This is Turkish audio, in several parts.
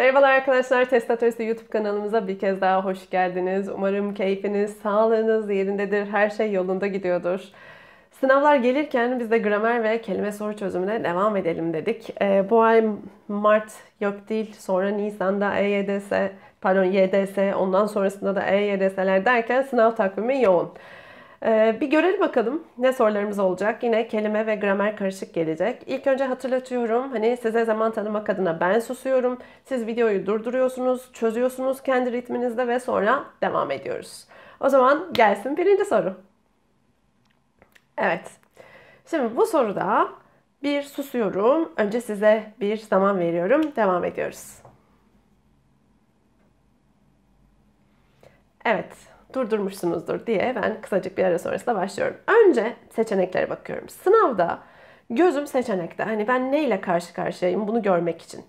Merhabalar arkadaşlar, Testatörüsü YouTube kanalımıza bir kez daha hoş geldiniz. Umarım keyfiniz, sağlığınız yerindedir, her şey yolunda gidiyordur. Sınavlar gelirken biz de gramer ve kelime soru çözümüne devam edelim dedik. Ee, bu ay Mart yok değil, sonra Nisan'da EYDS, pardon YDS, ondan sonrasında da EYDS'ler derken sınav takvimi yoğun. Ee, bir görelim bakalım ne sorularımız olacak. Yine kelime ve gramer karışık gelecek. İlk önce hatırlatıyorum. Hani size zaman tanımak adına ben susuyorum. Siz videoyu durduruyorsunuz, çözüyorsunuz kendi ritminizde ve sonra devam ediyoruz. O zaman gelsin birinci soru. Evet. Şimdi bu soruda bir susuyorum. Önce size bir zaman veriyorum. Devam ediyoruz. Evet durdurmuşsunuzdur diye ben kısacık bir ara sonrasında başlıyorum. Önce seçeneklere bakıyorum. Sınavda gözüm seçenekte. Hani ben neyle karşı karşıyayım bunu görmek için.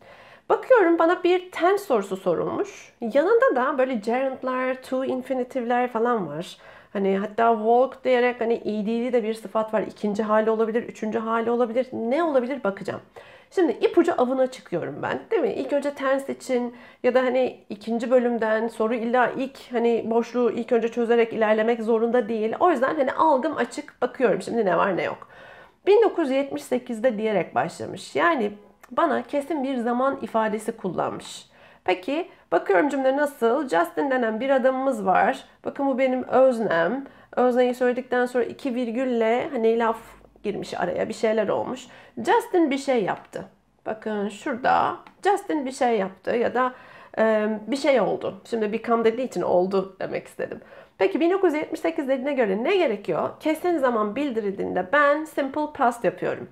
Bakıyorum bana bir tense sorusu sorulmuş. Yanında da böyle gerundlar, to infinitive'ler falan var. Hani hatta walk diyerek hani id'li e de bir sıfat var. İkinci hali olabilir, üçüncü hali olabilir. Ne olabilir bakacağım. Şimdi ipucu avına çıkıyorum ben değil mi? İlk önce ters için ya da hani ikinci bölümden soru illa ilk hani boşluğu ilk önce çözerek ilerlemek zorunda değil. O yüzden hani algım açık bakıyorum şimdi ne var ne yok. 1978'de diyerek başlamış. Yani bana kesin bir zaman ifadesi kullanmış. Peki bakıyorum cümle nasıl? Justin denen bir adamımız var. Bakın bu benim öznem. Özneyi söyledikten sonra iki virgülle hani laf girmiş araya bir şeyler olmuş. Justin bir şey yaptı. Bakın şurada Justin bir şey yaptı ya da e, bir şey oldu. Şimdi bir become dediği için oldu demek istedim. Peki 1978 dediğine göre ne gerekiyor? Kesin zaman bildirildiğinde ben simple past yapıyorum.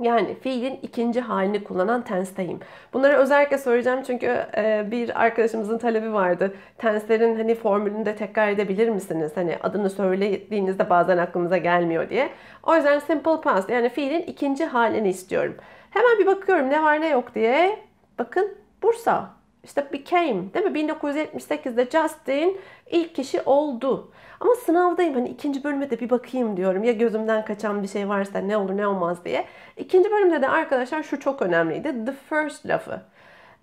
Yani fiilin ikinci halini kullanan tensteyim. Bunları özellikle söyleyeceğim çünkü e, bir arkadaşımızın talebi vardı. Tenslerin hani formülünü de tekrar edebilir misiniz? Hani adını söylediğinizde bazen aklımıza gelmiyor diye. O yüzden simple past yani fiilin ikinci halini istiyorum. Hemen bir bakıyorum ne var ne yok diye. Bakın Bursa. İşte became değil mi? 1978'de Justin ilk kişi oldu. Ama sınavdayım hani ikinci bölüme de bir bakayım diyorum. Ya gözümden kaçan bir şey varsa ne olur ne olmaz diye. İkinci bölümde de arkadaşlar şu çok önemliydi. The first lafı.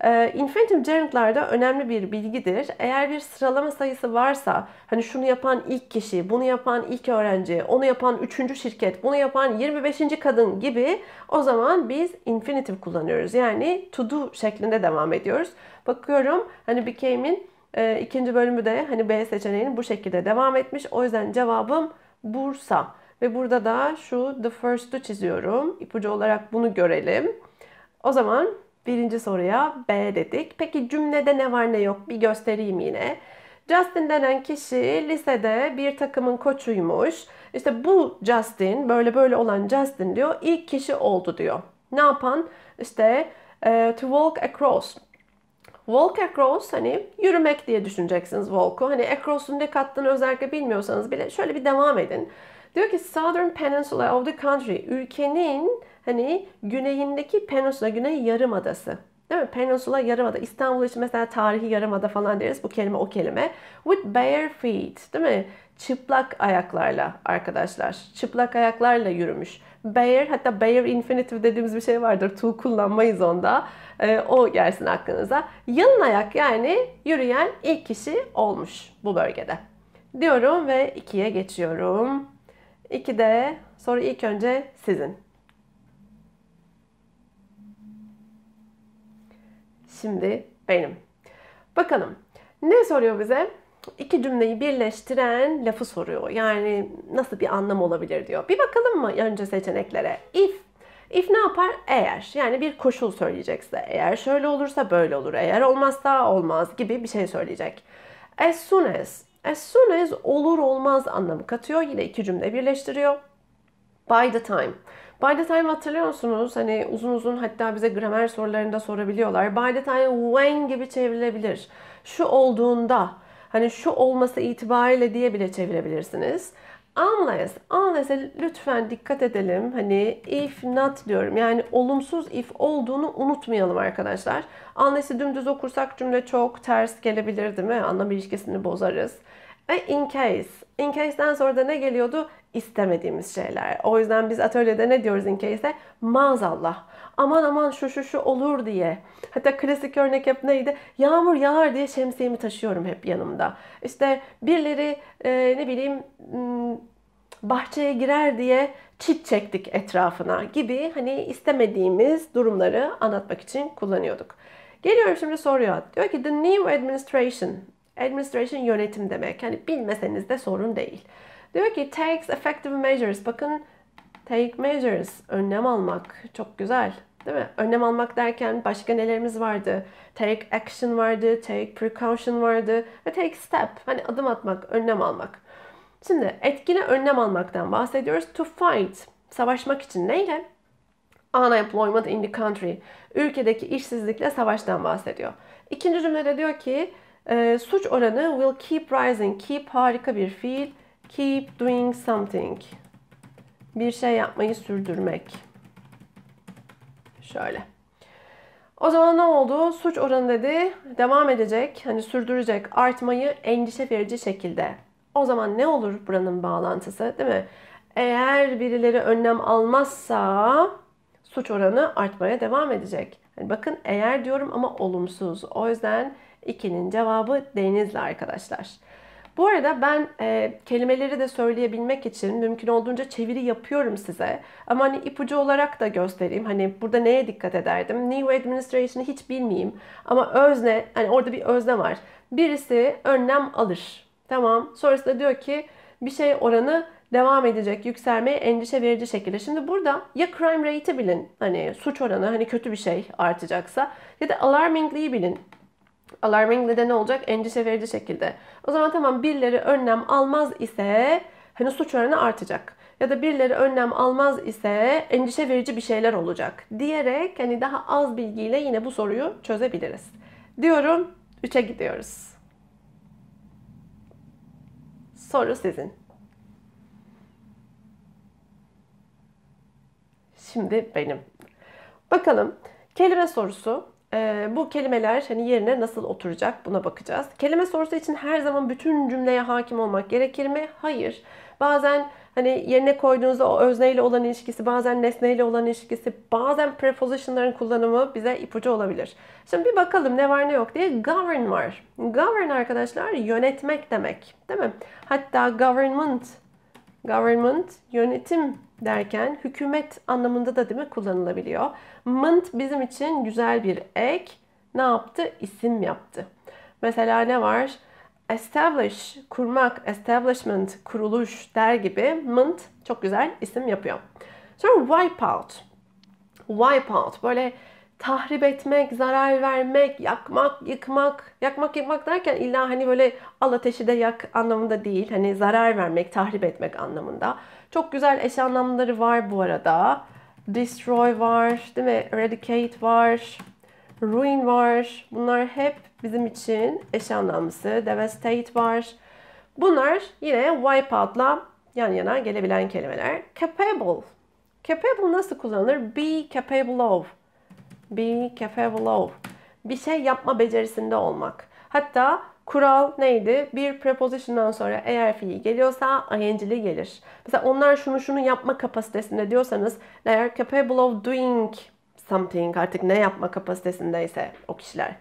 E, ee, infinitive gerundlarda önemli bir bilgidir. Eğer bir sıralama sayısı varsa hani şunu yapan ilk kişi, bunu yapan ilk öğrenci, onu yapan üçüncü şirket, bunu yapan 25. kadın gibi o zaman biz infinitive kullanıyoruz. Yani to do şeklinde devam ediyoruz. Bakıyorum hani became'in e, ikinci bölümü de hani B seçeneğini bu şekilde devam etmiş. O yüzden cevabım Bursa. Ve burada da şu the first'u çiziyorum. İpucu olarak bunu görelim. O zaman birinci soruya B dedik. Peki cümlede ne var ne yok bir göstereyim yine. Justin denen kişi lisede bir takımın koçuymuş. İşte bu Justin, böyle böyle olan Justin diyor, ilk kişi oldu diyor. Ne yapan? İşte e, to walk across, Walk across hani yürümek diye düşüneceksiniz walk'u. Hani across'un ne kattığını özellikle bilmiyorsanız bile şöyle bir devam edin. Diyor ki Southern Peninsula of the country. Ülkenin hani güneyindeki peninsula, güney yarım adası Değil mi? Peninsula yarım yarımada. İstanbul için mesela tarihi yarım yarımada falan deriz. Bu kelime o kelime. With bare feet. Değil mi? çıplak ayaklarla arkadaşlar. Çıplak ayaklarla yürümüş. Bayer hatta Bayer infinitive dediğimiz bir şey vardır. To kullanmayız onda. E, o gelsin aklınıza. Yalın ayak yani yürüyen ilk kişi olmuş bu bölgede. Diyorum ve ikiye geçiyorum. İki de soru ilk önce sizin. Şimdi benim. Bakalım ne soruyor bize? iki cümleyi birleştiren lafı soruyor. Yani nasıl bir anlam olabilir diyor. Bir bakalım mı önce seçeneklere? If If ne yapar? Eğer. Yani bir koşul söyleyecekse. Eğer şöyle olursa böyle olur. Eğer olmazsa olmaz gibi bir şey söyleyecek. As soon as. As soon as olur olmaz anlamı katıyor. Yine iki cümle birleştiriyor. By the time. By the time hatırlıyor musunuz? Hani uzun uzun hatta bize gramer sorularında sorabiliyorlar. By the time when gibi çevrilebilir. Şu olduğunda hani şu olması itibariyle diye bile çevirebilirsiniz. Unless, unless'e lütfen dikkat edelim. Hani if not diyorum. Yani olumsuz if olduğunu unutmayalım arkadaşlar. Unless'i dümdüz okursak cümle çok ters gelebilir değil mi? Anlam ilişkisini bozarız. Ve in case. In case'den sonra da ne geliyordu? İstemediğimiz şeyler. O yüzden biz atölyede ne diyoruz in case'e? Maazallah. Aman aman şu şu şu olur diye. Hatta klasik örnek hep neydi? Yağmur yağar diye şemsiyemi taşıyorum hep yanımda. İşte birileri e, ne bileyim bahçeye girer diye çit çektik etrafına gibi hani istemediğimiz durumları anlatmak için kullanıyorduk. Geliyorum şimdi soruya. Diyor ki the new administration Administration yönetim demek. Hani bilmeseniz de sorun değil. Diyor ki takes effective measures. Bakın take measures önlem almak çok güzel. Değil mi? Önlem almak derken başka nelerimiz vardı? Take action vardı, take precaution vardı ve take step. Hani adım atmak, önlem almak. Şimdi etkili önlem almaktan bahsediyoruz. To fight, savaşmak için neyle? Unemployment in the country. Ülkedeki işsizlikle savaştan bahsediyor. İkinci cümlede diyor ki e, suç oranı will keep rising. Keep harika bir fiil. Keep doing something. Bir şey yapmayı sürdürmek. Şöyle. O zaman ne oldu? Suç oranı dedi devam edecek, hani sürdürecek artmayı endişe verici şekilde. O zaman ne olur buranın bağlantısı değil mi? Eğer birileri önlem almazsa suç oranı artmaya devam edecek. Yani bakın eğer diyorum ama olumsuz. O yüzden 2'nin cevabı denizli arkadaşlar. Bu arada ben e, kelimeleri de söyleyebilmek için mümkün olduğunca çeviri yapıyorum size. Ama hani ipucu olarak da göstereyim. Hani burada neye dikkat ederdim? New Administration'ı hiç bilmeyeyim. Ama özne, hani orada bir özne var. Birisi önlem alır. Tamam. Sonrasında diyor ki bir şey oranı devam edecek yükselmeye endişe verici şekilde. Şimdi burada ya crime rate'i bilin hani suç oranı hani kötü bir şey artacaksa ya da alarmingly'i bilin Alarming'de de ne olacak? Endişe verici şekilde. O zaman tamam birileri önlem almaz ise hani suç oranı artacak. Ya da birileri önlem almaz ise endişe verici bir şeyler olacak diyerek hani daha az bilgiyle yine bu soruyu çözebiliriz. Diyorum 3'e gidiyoruz. Soru sizin. Şimdi benim. Bakalım kelime sorusu ee, bu kelimeler hani yerine nasıl oturacak buna bakacağız. Kelime sorusu için her zaman bütün cümleye hakim olmak gerekir mi? Hayır. Bazen hani yerine koyduğunuz o özneyle olan ilişkisi, bazen nesneyle olan ilişkisi, bazen prepositionların kullanımı bize ipucu olabilir. Şimdi bir bakalım ne var ne yok diye govern var. Govern arkadaşlar yönetmek demek değil mi? Hatta government, government yönetim derken hükümet anlamında da değil mi kullanılabiliyor. Mint bizim için güzel bir ek ne yaptı? İsim yaptı. Mesela ne var? Establish, kurmak, establishment, kuruluş der gibi Mint çok güzel isim yapıyor. Sonra wipe out. Wipe out böyle tahrip etmek, zarar vermek, yakmak, yıkmak. Yakmak, yıkmak derken illa hani böyle al ateşi de yak anlamında değil. Hani zarar vermek, tahrip etmek anlamında. Çok güzel eş anlamları var bu arada. Destroy var, değil mi? Eradicate var, Ruin var. Bunlar hep bizim için eş anlamlısı. Devastate var. Bunlar yine wipe outla yan yana gelebilen kelimeler. Capable. Capable nasıl kullanılır? Be capable of. Be capable of. Bir şey yapma becerisinde olmak. Hatta Kural neydi? Bir preposition'dan sonra eğer fiil geliyorsa ing'li gelir. Mesela onlar şunu şunu yapma kapasitesinde diyorsanız they are capable of doing something artık ne yapma kapasitesindeyse o kişiler.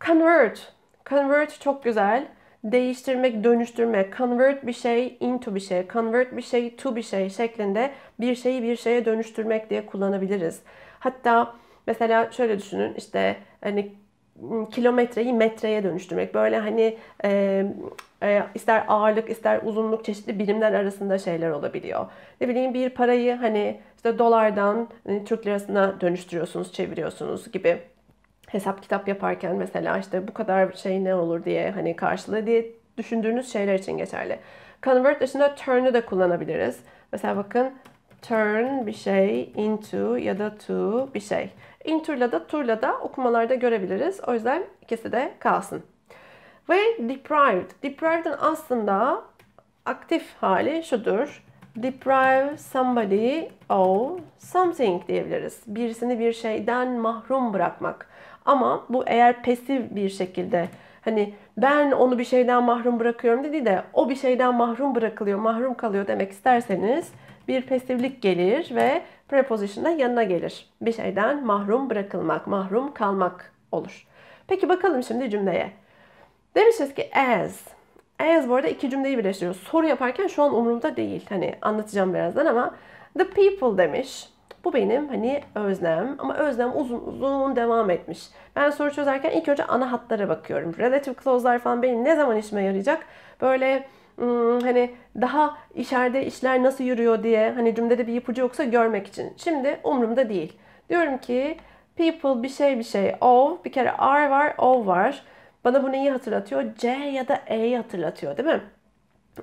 Convert. Convert çok güzel. Değiştirmek, dönüştürme. Convert bir şey into bir şey. Convert bir şey to bir şey şeklinde bir şeyi bir şeye dönüştürmek diye kullanabiliriz. Hatta mesela şöyle düşünün işte hani kilometreyi metreye dönüştürmek. Böyle hani e, e, ister ağırlık ister uzunluk çeşitli birimler arasında şeyler olabiliyor. Ne bileyim bir parayı hani işte dolardan hani Türk lirasına dönüştürüyorsunuz, çeviriyorsunuz gibi hesap kitap yaparken mesela işte bu kadar şey ne olur diye hani karşılığı diye düşündüğünüz şeyler için geçerli. Convert dışında turnı da kullanabiliriz. Mesela bakın turn bir şey into ya da to bir şey. Intürla da turla da okumalarda görebiliriz. O yüzden ikisi de kalsın. Ve deprived. Deprived'in aslında aktif hali şudur. Deprive somebody of something diyebiliriz. Birisini bir şeyden mahrum bırakmak. Ama bu eğer pasif bir şekilde hani ben onu bir şeyden mahrum bırakıyorum dedi de o bir şeyden mahrum bırakılıyor, mahrum kalıyor demek isterseniz bir pasiflik gelir ve preposition yanına gelir. Bir şeyden mahrum bırakılmak, mahrum kalmak olur. Peki bakalım şimdi cümleye. Demişiz ki as. As bu arada iki cümleyi birleştiriyoruz. Soru yaparken şu an umurumda değil. Hani anlatacağım birazdan ama the people demiş. Bu benim hani özlem ama özlem uzun uzun devam etmiş. Ben soru çözerken ilk önce ana hatlara bakıyorum. Relative clause'lar falan benim ne zaman işime yarayacak? Böyle Hmm, hani daha içeride işler nasıl yürüyor diye hani cümlede bir ipucu yoksa görmek için. Şimdi umurumda değil. Diyorum ki people bir şey bir şey of bir kere R var O var. Bana bu neyi hatırlatıyor? C ya da E hatırlatıyor değil mi?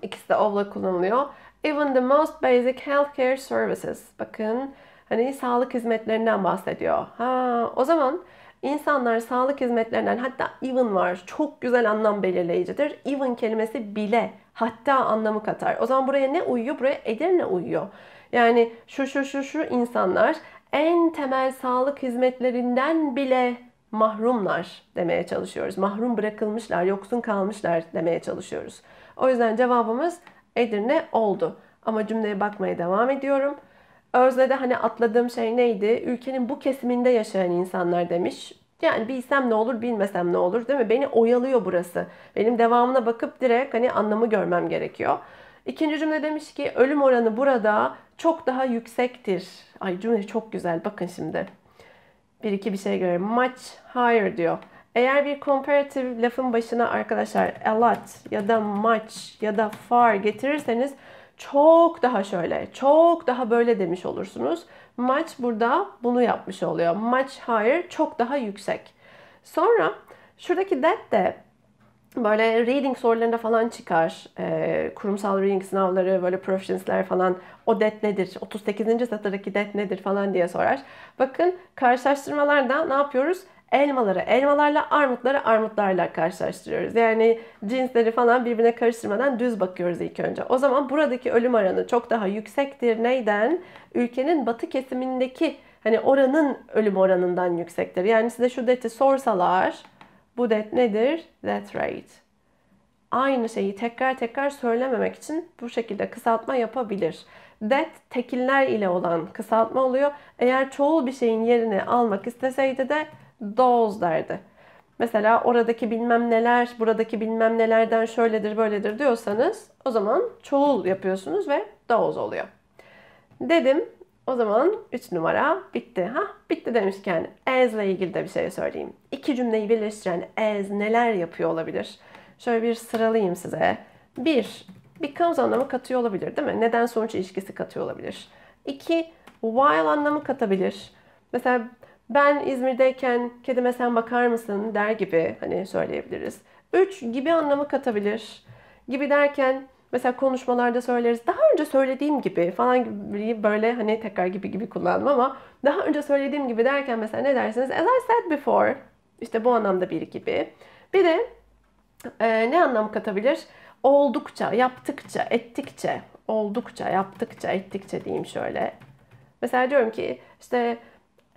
İkisi de of'la kullanılıyor. Even the most basic healthcare services. Bakın hani sağlık hizmetlerinden bahsediyor. Ha, o zaman İnsanlar sağlık hizmetlerinden hatta even var çok güzel anlam belirleyicidir. Even kelimesi bile hatta anlamı katar. O zaman buraya ne uyuyor? Buraya Edirne uyuyor. Yani şu şu şu şu insanlar en temel sağlık hizmetlerinden bile mahrumlar demeye çalışıyoruz. Mahrum bırakılmışlar, yoksun kalmışlar demeye çalışıyoruz. O yüzden cevabımız Edirne oldu. Ama cümleye bakmaya devam ediyorum. Özle de hani atladığım şey neydi? Ülkenin bu kesiminde yaşayan insanlar demiş. Yani bilsem ne olur, bilmesem ne olur değil mi? Beni oyalıyor burası. Benim devamına bakıp direkt hani anlamı görmem gerekiyor. İkinci cümle demiş ki ölüm oranı burada çok daha yüksektir. Ay cümle çok güzel. Bakın şimdi. Bir iki bir şey görüyorum. Much higher diyor. Eğer bir comparative lafın başına arkadaşlar a lot ya da much ya da far getirirseniz çok daha şöyle, çok daha böyle demiş olursunuz. Much burada bunu yapmış oluyor. Much higher, çok daha yüksek. Sonra şuradaki that de böyle reading sorularında falan çıkar. E, kurumsal reading sınavları, böyle proficiency'ler falan o det nedir? 38. satırdaki det nedir falan diye sorar. Bakın karşılaştırmalarda ne yapıyoruz? elmaları elmalarla, armutları armutlarla karşılaştırıyoruz. Yani cinsleri falan birbirine karıştırmadan düz bakıyoruz ilk önce. O zaman buradaki ölüm oranı çok daha yüksektir. Neyden? Ülkenin batı kesimindeki hani oranın ölüm oranından yüksektir. Yani size şu deti sorsalar bu det nedir? That rate. Aynı şeyi tekrar tekrar söylememek için bu şekilde kısaltma yapabilir. Det tekiller ile olan kısaltma oluyor. Eğer çoğul bir şeyin yerini almak isteseydi de those derdi. Mesela oradaki bilmem neler, buradaki bilmem nelerden şöyledir böyledir diyorsanız o zaman çoğul yapıyorsunuz ve those oluyor. Dedim o zaman 3 numara bitti. Ha bitti demişken as ile ilgili de bir şey söyleyeyim. İki cümleyi birleştiren as neler yapıyor olabilir? Şöyle bir sıralayayım size. 1. Bir, becomes anlamı katıyor olabilir değil mi? Neden sonuç ilişkisi katıyor olabilir. İki, While anlamı katabilir. Mesela ben İzmir'deyken kedime sen bakar mısın der gibi hani söyleyebiliriz. Üç gibi anlamı katabilir. Gibi derken mesela konuşmalarda söyleriz. Daha önce söylediğim gibi falan gibi böyle hani tekrar gibi gibi kullandım ama daha önce söylediğim gibi derken mesela ne dersiniz? As I said before. işte bu anlamda bir gibi. Bir de e, ne anlam katabilir? Oldukça, yaptıkça, ettikçe. Oldukça, yaptıkça, ettikçe diyeyim şöyle. Mesela diyorum ki işte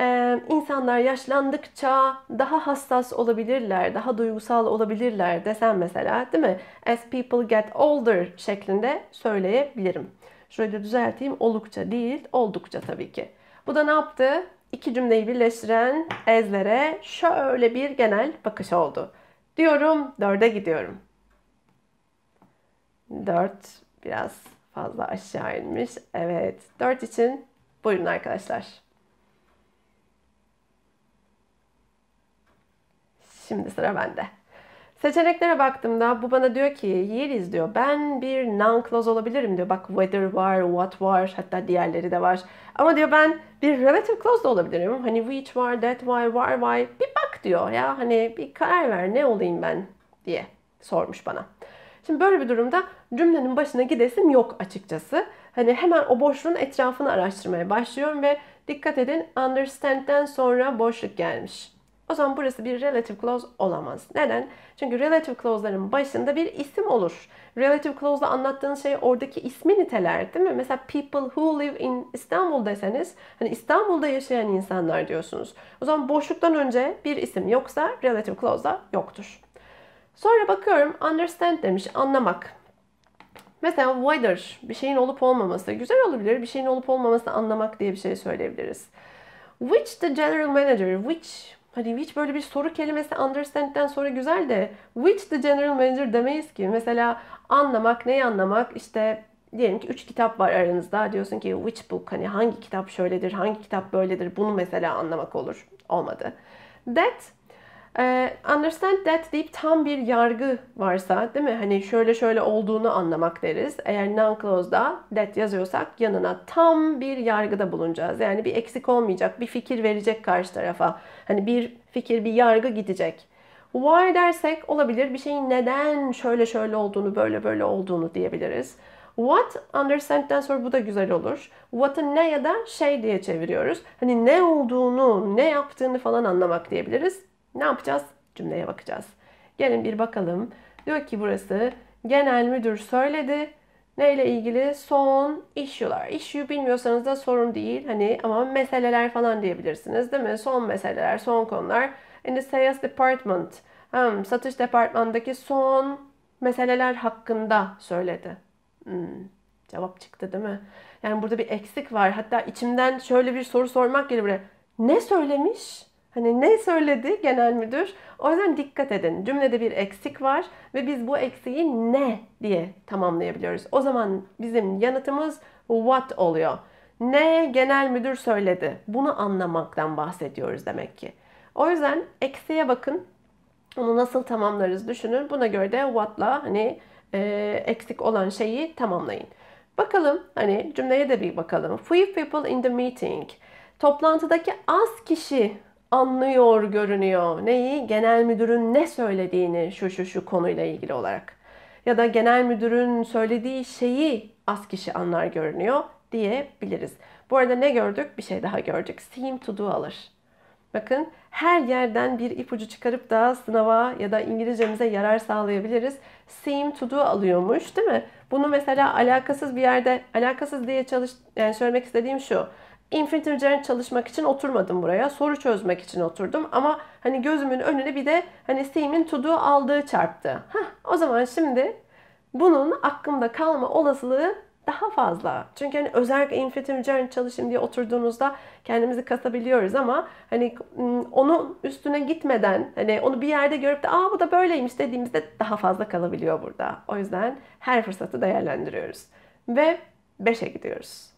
e, insanlar yaşlandıkça daha hassas olabilirler, daha duygusal olabilirler desem mesela değil mi? As people get older şeklinde söyleyebilirim. Şurayı da düzelteyim. olukça değil, oldukça tabii ki. Bu da ne yaptı? İki cümleyi birleştiren ezlere şöyle bir genel bakış oldu. Diyorum, dörde gidiyorum. Dört biraz fazla aşağı inmiş. Evet, dört için buyurun arkadaşlar. Şimdi sıra bende. Seçeneklere baktığımda bu bana diyor ki yeriz diyor. Ben bir non noun olabilirim diyor. Bak whether var, what var hatta diğerleri de var. Ama diyor ben bir relative clause da olabilirim. Hani which var, that why, var why. Bir bak diyor ya hani bir karar ver ne olayım ben diye sormuş bana. Şimdi böyle bir durumda cümlenin başına gidesim yok açıkçası. Hani hemen o boşluğun etrafını araştırmaya başlıyorum ve dikkat edin understand'den sonra boşluk gelmiş. O zaman burası bir relative clause olamaz. Neden? Çünkü relative clause'ların başında bir isim olur. Relative clause'da anlattığın şey oradaki ismi niteler değil mi? Mesela people who live in İstanbul deseniz hani İstanbul'da yaşayan insanlar diyorsunuz. O zaman boşluktan önce bir isim yoksa relative clause'da yoktur. Sonra bakıyorum understand demiş anlamak. Mesela whether bir şeyin olup olmaması güzel olabilir. Bir şeyin olup olmaması anlamak diye bir şey söyleyebiliriz. Which the general manager, which Hani hiç böyle bir soru kelimesi understand'den sonra güzel de which the general manager demeyiz ki. Mesela anlamak, neyi anlamak? işte diyelim ki 3 kitap var aranızda. Diyorsun ki which book hani hangi kitap şöyledir, hangi kitap böyledir. Bunu mesela anlamak olur. Olmadı. That ee, understand that deyip tam bir yargı varsa değil mi? Hani şöyle şöyle olduğunu anlamak deriz. Eğer non-clause'da that yazıyorsak yanına tam bir yargıda bulunacağız. Yani bir eksik olmayacak, bir fikir verecek karşı tarafa. Hani bir fikir, bir yargı gidecek. Why dersek olabilir bir şeyin neden şöyle şöyle olduğunu, böyle böyle olduğunu diyebiliriz. What understand'den sonra bu da güzel olur. What'ı ne ya da şey diye çeviriyoruz. Hani ne olduğunu, ne yaptığını falan anlamak diyebiliriz. Ne yapacağız? Cümleye bakacağız. Gelin bir bakalım. Diyor ki burası genel müdür söyledi. Neyle ilgili? Son issue'lar. Issue bilmiyorsanız da sorun değil. Hani ama meseleler falan diyebilirsiniz değil mi? Son meseleler, son konular. In the sales department. Hmm, satış departmandaki son meseleler hakkında söyledi. Hmm, cevap çıktı değil mi? Yani burada bir eksik var. Hatta içimden şöyle bir soru sormak gelir buraya. Ne söylemiş? Hani ne söyledi genel müdür? O yüzden dikkat edin. Cümlede bir eksik var ve biz bu eksiği ne diye tamamlayabiliyoruz. O zaman bizim yanıtımız what oluyor. Ne genel müdür söyledi. Bunu anlamaktan bahsediyoruz demek ki. O yüzden eksiğe bakın. Onu nasıl tamamlarız düşünün. Buna göre de what'la hani e, eksik olan şeyi tamamlayın. Bakalım hani cümleye de bir bakalım. Few people in the meeting. Toplantıdaki az kişi anlıyor görünüyor. Neyi? Genel müdürün ne söylediğini şu şu şu konuyla ilgili olarak. Ya da genel müdürün söylediği şeyi az kişi anlar görünüyor diyebiliriz. Bu arada ne gördük? Bir şey daha gördük. Seem to do alır. Bakın her yerden bir ipucu çıkarıp da sınava ya da İngilizcemize yarar sağlayabiliriz. Seem to do alıyormuş değil mi? Bunu mesela alakasız bir yerde, alakasız diye çalış, yani söylemek istediğim şu. Infinite Regenerate çalışmak için oturmadım buraya. Soru çözmek için oturdum ama hani gözümün önüne bir de hani Steam'in to do aldığı çarptı. Hah, o zaman şimdi bunun aklımda kalma olasılığı daha fazla. Çünkü hani özellikle Infinite Regenerate çalışayım diye oturduğunuzda kendimizi kasabiliyoruz ama hani onun üstüne gitmeden hani onu bir yerde görüp de aa bu da böyleymiş dediğimizde daha fazla kalabiliyor burada. O yüzden her fırsatı değerlendiriyoruz. Ve 5'e gidiyoruz.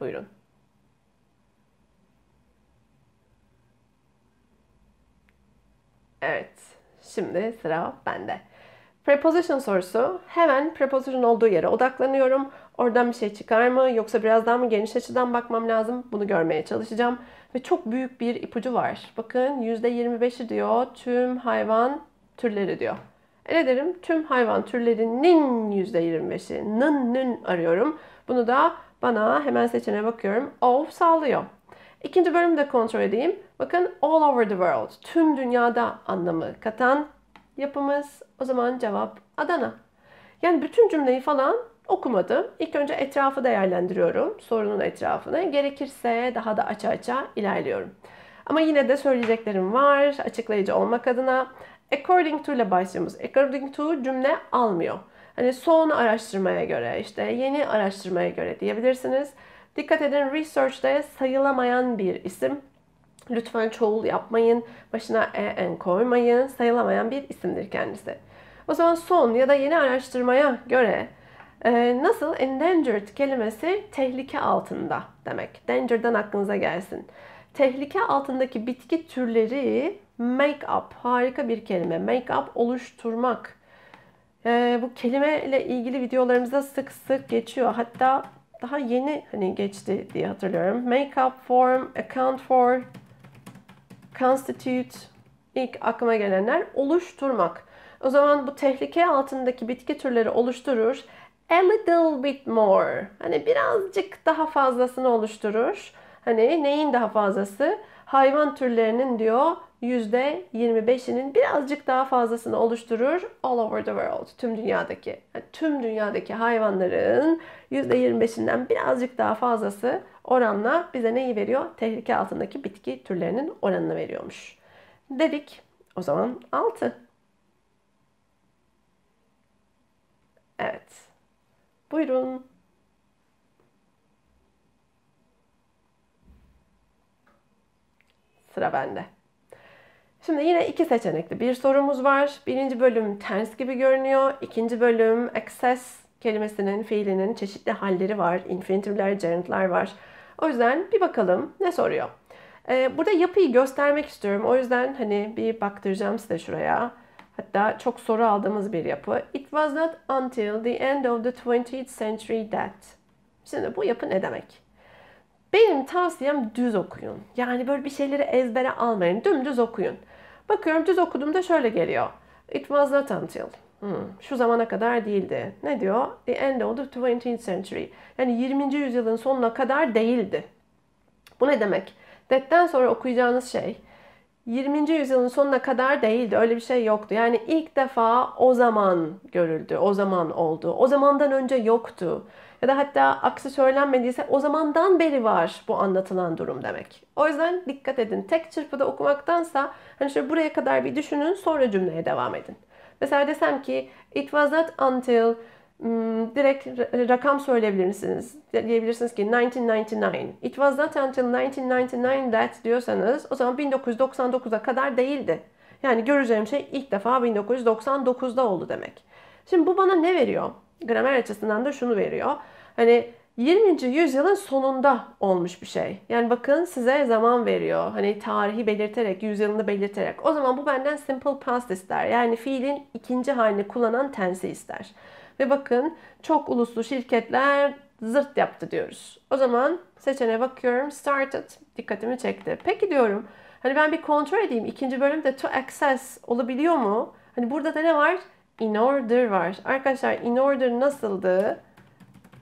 Buyurun. Evet, şimdi sıra bende. Preposition sorusu. Hemen preposition olduğu yere odaklanıyorum. Oradan bir şey çıkar mı yoksa biraz daha mı geniş açıdan bakmam lazım? Bunu görmeye çalışacağım. Ve çok büyük bir ipucu var. Bakın %25'i diyor tüm hayvan türleri diyor. E ne derim? Tüm hayvan türlerinin %25'i nın nın arıyorum. Bunu da bana hemen seçeneğe bakıyorum. Of sağlıyor. İkinci bölümü de kontrol edeyim. Bakın all over the world. Tüm dünyada anlamı katan yapımız. O zaman cevap Adana. Yani bütün cümleyi falan okumadım. İlk önce etrafı değerlendiriyorum. Sorunun etrafını. Gerekirse daha da aça aça ilerliyorum. Ama yine de söyleyeceklerim var açıklayıcı olmak adına. According to ile başlıyoruz. According to cümle almıyor. Hani son araştırmaya göre işte yeni araştırmaya göre diyebilirsiniz. Dikkat edin research'te sayılamayan bir isim. Lütfen çoğul yapmayın. Başına e en koymayın. Sayılamayan bir isimdir kendisi. O zaman son ya da yeni araştırmaya göre e, nasıl endangered kelimesi tehlike altında demek. Danger'dan aklınıza gelsin. Tehlike altındaki bitki türleri make up harika bir kelime. Make up oluşturmak e, bu kelimeyle ilgili videolarımızda sık sık geçiyor. Hatta daha yeni hani geçti diye hatırlıyorum. Make up, form, account for, constitute ilk aklıma gelenler oluşturmak. O zaman bu tehlike altındaki bitki türleri oluşturur. A little bit more. Hani birazcık daha fazlasını oluşturur. Hani neyin daha fazlası? Hayvan türlerinin diyor %25'inin birazcık daha fazlasını oluşturur all over the world. Tüm dünyadaki, yani tüm dünyadaki hayvanların %25'inden birazcık daha fazlası oranla bize neyi veriyor? Tehlike altındaki bitki türlerinin oranını veriyormuş. Dedik. O zaman 6. Evet. Buyurun. Sıra bende. Şimdi yine iki seçenekli bir sorumuz var. Birinci bölüm ters gibi görünüyor. İkinci bölüm access kelimesinin, fiilinin çeşitli halleri var. infinitivler, gerundlar var. O yüzden bir bakalım ne soruyor. Ee, burada yapıyı göstermek istiyorum. O yüzden hani bir baktıracağım size şuraya. Hatta çok soru aldığımız bir yapı. It was not until the end of the 20th century that. Şimdi bu yapı ne demek? Benim tavsiyem düz okuyun. Yani böyle bir şeyleri ezbere almayın. Dümdüz okuyun. Bakıyorum düz okuduğumda şöyle geliyor. It was not until. Hmm, şu zamana kadar değildi. Ne diyor? The end of the 20th century. Yani 20. yüzyılın sonuna kadar değildi. Bu ne demek? That'ten sonra okuyacağınız şey 20. yüzyılın sonuna kadar değildi. Öyle bir şey yoktu. Yani ilk defa o zaman görüldü. O zaman oldu. O zamandan önce yoktu ya da hatta aksi söylenmediyse o zamandan beri var bu anlatılan durum demek. O yüzden dikkat edin. Tek çırpıda okumaktansa hani şöyle buraya kadar bir düşünün sonra cümleye devam edin. Mesela desem ki it was not until hmm, direkt rakam söyleyebilirsiniz. Diyebilirsiniz ki 1999. It was not until 1999 that diyorsanız o zaman 1999'a kadar değildi. Yani göreceğim şey ilk defa 1999'da oldu demek. Şimdi bu bana ne veriyor? gramer açısından da şunu veriyor. Hani 20. yüzyılın sonunda olmuş bir şey. Yani bakın size zaman veriyor. Hani tarihi belirterek, yüzyılını belirterek. O zaman bu benden simple past ister. Yani fiilin ikinci halini kullanan tense ister. Ve bakın çok uluslu şirketler zırt yaptı diyoruz. O zaman seçene bakıyorum. Started dikkatimi çekti. Peki diyorum. Hani ben bir kontrol edeyim. İkinci bölümde to access olabiliyor mu? Hani burada da ne var? in order var. Arkadaşlar in order nasıldı?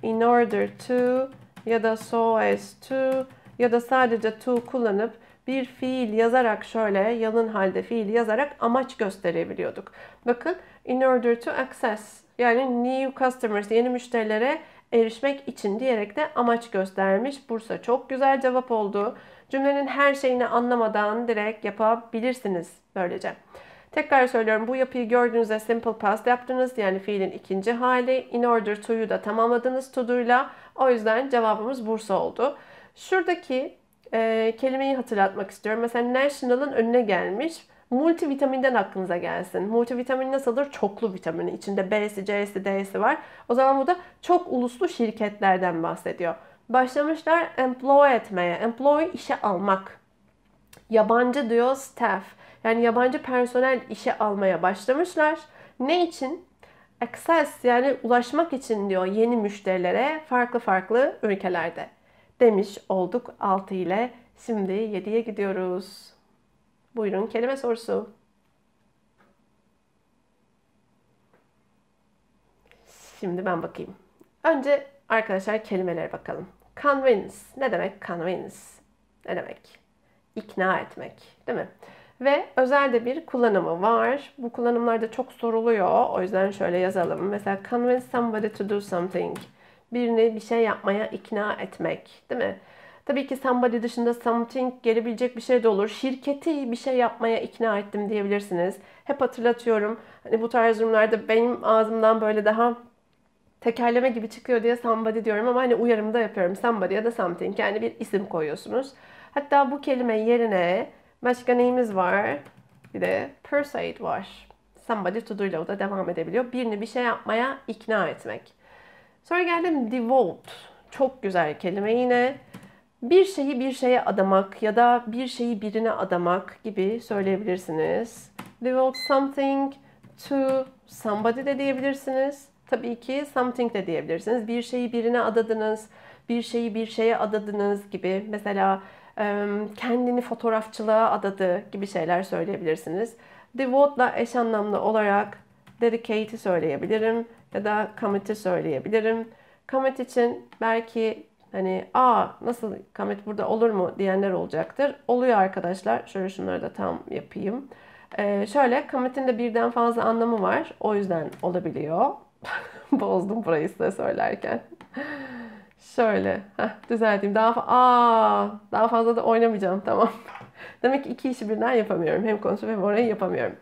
In order to ya da so as to ya da sadece to kullanıp bir fiil yazarak şöyle yalın halde fiil yazarak amaç gösterebiliyorduk. Bakın in order to access yani new customers yeni müşterilere erişmek için diyerek de amaç göstermiş. Bursa çok güzel cevap oldu. Cümlenin her şeyini anlamadan direkt yapabilirsiniz böylece. Tekrar söylüyorum bu yapıyı gördüğünüzde simple past yaptınız. Yani fiilin ikinci hali. In order to'yu da tamamladınız to do'yla. O yüzden cevabımız Bursa oldu. Şuradaki e, kelimeyi hatırlatmak istiyorum. Mesela national'ın önüne gelmiş. Multivitaminden aklınıza gelsin. Multivitamin nasıldır? Çoklu vitamini. İçinde B'si, C'si, D'si var. O zaman bu da çok uluslu şirketlerden bahsediyor. Başlamışlar employ etmeye. Employ işe almak. Yabancı diyor staff. Yani yabancı personel işe almaya başlamışlar. Ne için? Access yani ulaşmak için diyor yeni müşterilere farklı farklı ülkelerde. Demiş olduk 6 ile şimdi 7'ye gidiyoruz. Buyurun kelime sorusu. Şimdi ben bakayım. Önce arkadaşlar kelimelere bakalım. Convince ne demek convince? Ne demek? İkna etmek değil mi? Ve özelde bir kullanımı var. Bu kullanımlarda çok soruluyor. O yüzden şöyle yazalım. Mesela convince somebody to do something. Birini bir şey yapmaya ikna etmek. Değil mi? Tabii ki somebody dışında something gelebilecek bir şey de olur. Şirketi bir şey yapmaya ikna ettim diyebilirsiniz. Hep hatırlatıyorum. Hani bu tarz durumlarda benim ağzımdan böyle daha tekerleme gibi çıkıyor diye somebody diyorum ama hani uyarımda yapıyorum. Somebody ya da something. Yani bir isim koyuyorsunuz. Hatta bu kelime yerine Başka neyimiz var? Bir de persuade var. Somebody to do o da devam edebiliyor. Birini bir şey yapmaya ikna etmek. Sonra geldim devote. Çok güzel kelime yine. Bir şeyi bir şeye adamak ya da bir şeyi birine adamak gibi söyleyebilirsiniz. Devote something to somebody de diyebilirsiniz. Tabii ki something de diyebilirsiniz. Bir şeyi birine adadınız, bir şeyi bir şeye adadınız gibi. Mesela kendini fotoğrafçılığa adadı gibi şeyler söyleyebilirsiniz. Devote'la eş anlamlı olarak dedicate'i söyleyebilirim ya da commit'i söyleyebilirim. Commit için belki hani aa nasıl commit burada olur mu diyenler olacaktır. Oluyor arkadaşlar. Şöyle şunları da tam yapayım. Ee, şöyle commit'in de birden fazla anlamı var. O yüzden olabiliyor. Bozdum burayı size söylerken. Şöyle. Heh, düzelteyim. Daha, fa- Aa, daha fazla da oynamayacağım. Tamam. Demek ki iki işi birden yapamıyorum. Hem konuşup hem orayı yapamıyorum.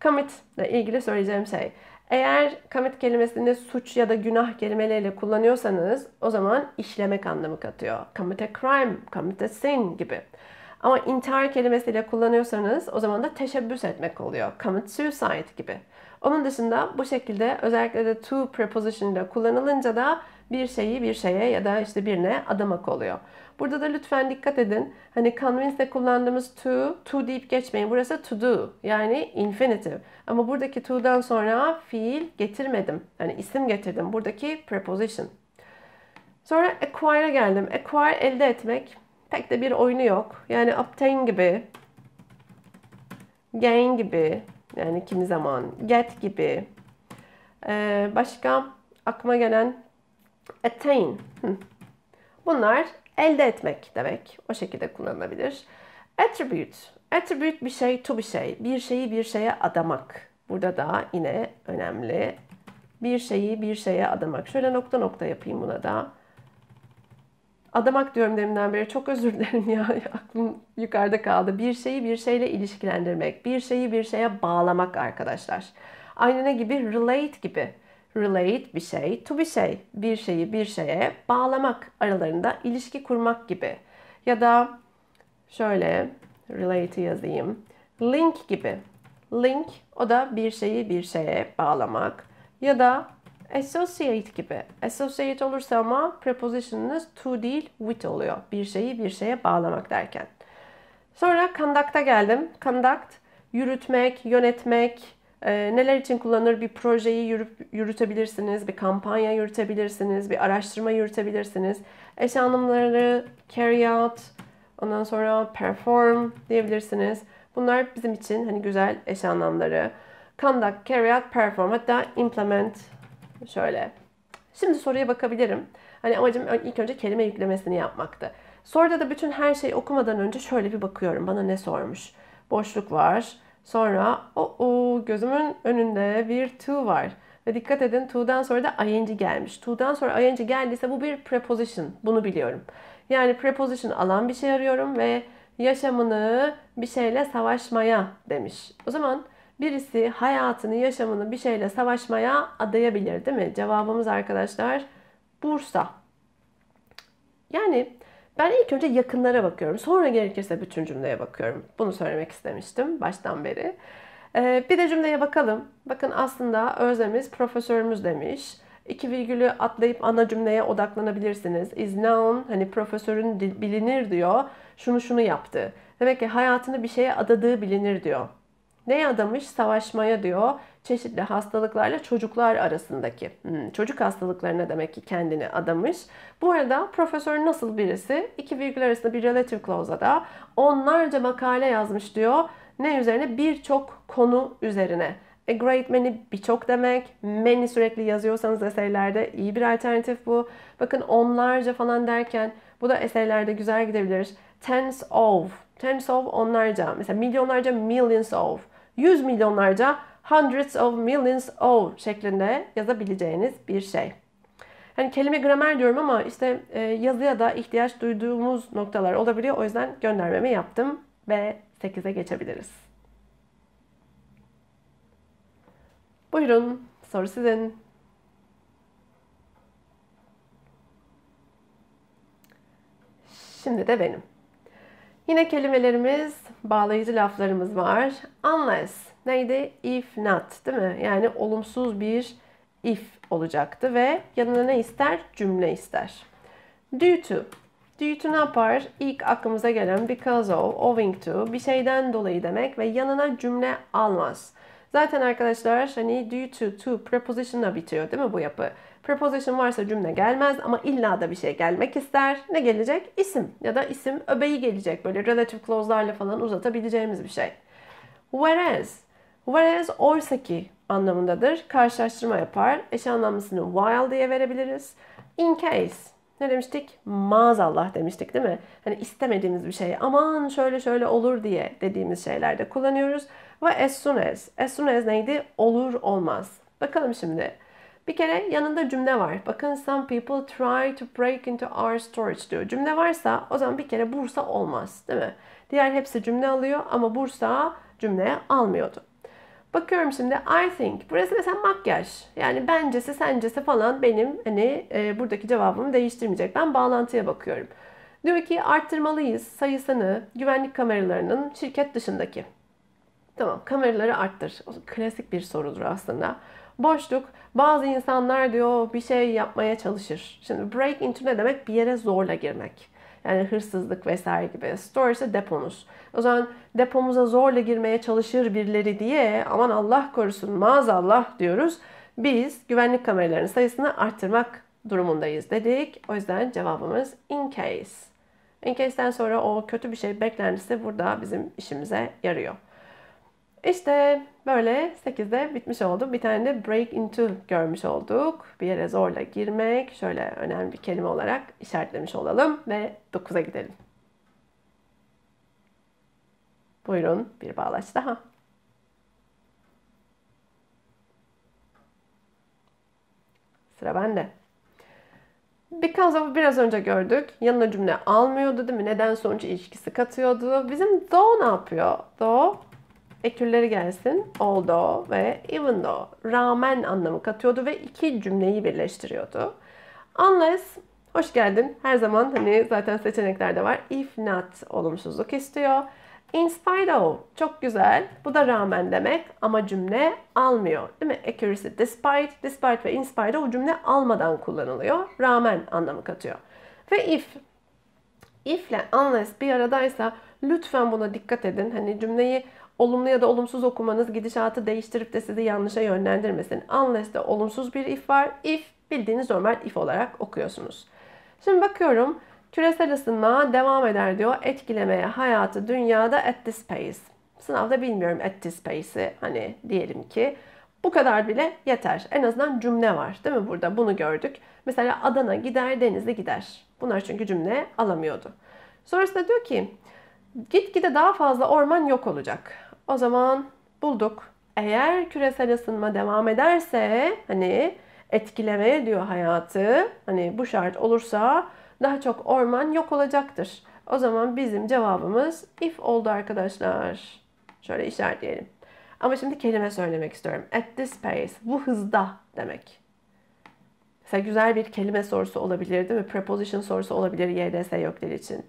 Commit ile ilgili söyleyeceğim şey. Eğer commit kelimesini suç ya da günah kelimeleriyle kullanıyorsanız o zaman işlemek anlamı katıyor. Commit a crime, commit a sin gibi. Ama intihar kelimesiyle kullanıyorsanız o zaman da teşebbüs etmek oluyor. Commit suicide gibi. Onun dışında bu şekilde özellikle de to preposition ile kullanılınca da bir şeyi bir şeye ya da işte birine adamak oluyor. Burada da lütfen dikkat edin. Hani convince'de kullandığımız to, to deyip geçmeyin. Burası to do yani infinitive. Ama buradaki to'dan sonra fiil getirmedim. Yani isim getirdim. Buradaki preposition. Sonra acquire'a e geldim. Acquire elde etmek. Pek de bir oyunu yok. Yani obtain gibi, gain gibi, yani kimi zaman, get gibi. Ee, başka aklıma gelen Attain. Bunlar elde etmek demek. O şekilde kullanılabilir. Attribute. Attribute bir şey, to bir şey. Bir şeyi bir şeye adamak. Burada da yine önemli. Bir şeyi bir şeye adamak. Şöyle nokta nokta yapayım buna da. Adamak diyorum deminden beri. Çok özür dilerim ya. Aklım yukarıda kaldı. Bir şeyi bir şeyle ilişkilendirmek. Bir şeyi bir şeye bağlamak arkadaşlar. Aynı ne gibi? Relate gibi relate bir şey to bir şey. Bir şeyi bir şeye bağlamak aralarında ilişki kurmak gibi. Ya da şöyle relate'ı yazayım. Link gibi. Link o da bir şeyi bir şeye bağlamak. Ya da associate gibi. Associate olursa ama preposition'ınız to değil with oluyor. Bir şeyi bir şeye bağlamak derken. Sonra conduct'a geldim. Conduct, yürütmek, yönetmek, ee, neler için kullanılır? Bir projeyi yürüp, yürütebilirsiniz, bir kampanya yürütebilirsiniz, bir araştırma yürütebilirsiniz. Eş anlamları carry out, ondan sonra perform diyebilirsiniz. Bunlar bizim için hani güzel eş anlamları. Conduct, carry out, perform hatta implement şöyle. Şimdi soruya bakabilirim. Hani amacım ilk önce kelime yüklemesini yapmaktı. Soruda da bütün her şeyi okumadan önce şöyle bir bakıyorum. Bana ne sormuş? Boşluk var Sonra o gözümün önünde bir to var. Ve dikkat edin to'dan sonra da ing gelmiş. To'dan sonra ing geldiyse bu bir preposition. Bunu biliyorum. Yani preposition alan bir şey arıyorum ve yaşamını bir şeyle savaşmaya demiş. O zaman birisi hayatını, yaşamını bir şeyle savaşmaya adayabilir değil mi? Cevabımız arkadaşlar Bursa. Yani ben ilk önce yakınlara bakıyorum. Sonra gerekirse bütün cümleye bakıyorum. Bunu söylemek istemiştim baştan beri. Ee, bir de cümleye bakalım. Bakın aslında özlemiz profesörümüz demiş. İki virgülü atlayıp ana cümleye odaklanabilirsiniz. Is known, hani profesörün bilinir diyor. Şunu şunu yaptı. Demek ki hayatını bir şeye adadığı bilinir diyor. Neye adamış? Savaşmaya diyor. Çeşitli hastalıklarla çocuklar arasındaki. Hmm, çocuk hastalıklarına demek ki kendini adamış. Bu arada profesör nasıl birisi? İki virgül arasında bir relative clause'a da onlarca makale yazmış diyor. Ne üzerine? Birçok konu üzerine. A great many birçok demek. Many sürekli yazıyorsanız eserlerde iyi bir alternatif bu. Bakın onlarca falan derken bu da eserlerde güzel gidebilir. Tens of. Tens of onlarca. Mesela milyonlarca millions of yüz milyonlarca hundreds of millions of şeklinde yazabileceğiniz bir şey. Hani kelime gramer diyorum ama işte e, yazıya da ihtiyaç duyduğumuz noktalar olabiliyor. O yüzden göndermemi yaptım ve 8'e geçebiliriz. Buyurun soru sizin. Şimdi de benim. Yine kelimelerimiz bağlayıcı laflarımız var. Unless neydi? If not değil mi? Yani olumsuz bir if olacaktı ve yanına ne ister? Cümle ister. Due to. Due to ne yapar? İlk aklımıza gelen because of, owing to bir şeyden dolayı demek ve yanına cümle almaz. Zaten arkadaşlar hani due to to prepositionla bitiyor değil mi bu yapı? Preposition varsa cümle gelmez ama illa da bir şey gelmek ister. Ne gelecek? İsim ya da isim öbeği gelecek. Böyle relative clause'larla falan uzatabileceğimiz bir şey. Whereas. Whereas oysa ki anlamındadır. Karşılaştırma yapar. Eş anlamlısını while diye verebiliriz. In case. Ne demiştik? Maazallah demiştik değil mi? Hani istemediğimiz bir şey. Aman şöyle şöyle olur diye dediğimiz şeylerde kullanıyoruz. Ve as soon as. As soon as neydi? Olur olmaz. Bakalım şimdi. Bir kere yanında cümle var. Bakın some people try to break into our storage diyor. Cümle varsa o zaman bir kere Bursa olmaz değil mi? Diğer hepsi cümle alıyor ama Bursa cümle almıyordu. Bakıyorum şimdi I think. Burası mesela makyaj. Yani bencesi, sencesi falan benim hani e, buradaki cevabımı değiştirmeyecek. Ben bağlantıya bakıyorum. Diyor ki arttırmalıyız sayısını güvenlik kameralarının şirket dışındaki. Tamam kameraları arttır. O klasik bir sorudur aslında. Boşluk bazı insanlar diyor bir şey yapmaya çalışır. Şimdi break into ne demek? Bir yere zorla girmek. Yani hırsızlık vesaire gibi. Store ise deponuz. O zaman depomuza zorla girmeye çalışır birileri diye aman Allah korusun maazallah diyoruz. Biz güvenlik kameralarının sayısını arttırmak durumundayız dedik. O yüzden cevabımız in case. In case'den sonra o kötü bir şey beklentisi burada bizim işimize yarıyor. İşte böyle 8'de bitmiş oldu. Bir tane de break into görmüş olduk. Bir yere zorla girmek şöyle önemli bir kelime olarak işaretlemiş olalım ve 9'a gidelim. Buyurun bir bağlaç daha. Sıra bende. Because of'ı biraz önce gördük. Yanına cümle almıyordu değil mi? Neden sonuç ilişkisi katıyordu. Bizim do ne yapıyor? Do ekürleri gelsin. Although ve even though. Rağmen anlamı katıyordu ve iki cümleyi birleştiriyordu. Unless hoş geldin. Her zaman hani zaten seçeneklerde var. If not olumsuzluk istiyor. In spite of çok güzel. Bu da rağmen demek ama cümle almıyor. Değil mi? Accuracy despite, despite ve in spite of cümle almadan kullanılıyor. Rağmen anlamı katıyor. Ve if if ile unless bir aradaysa lütfen buna dikkat edin. Hani cümleyi olumlu ya da olumsuz okumanız gidişatı değiştirip de sizi yanlışa yönlendirmesin. Unless de olumsuz bir if var. If bildiğiniz normal if olarak okuyorsunuz. Şimdi bakıyorum. Küresel ısınma devam eder diyor. Etkilemeye hayatı dünyada at this pace. Sınavda bilmiyorum at this pace'i. Hani diyelim ki bu kadar bile yeter. En azından cümle var değil mi burada? Bunu gördük. Mesela Adana gider, Denizli gider. Bunlar çünkü cümle alamıyordu. Sonrasında diyor ki gitgide daha fazla orman yok olacak. O zaman bulduk. Eğer küresel ısınma devam ederse hani etkileme diyor hayatı. Hani bu şart olursa daha çok orman yok olacaktır. O zaman bizim cevabımız if oldu arkadaşlar. Şöyle işaretleyelim. Ama şimdi kelime söylemek istiyorum. At this pace. Bu hızda demek. Mesela güzel bir kelime sorusu olabilir değil mi? Preposition sorusu olabilir YDS yokları için.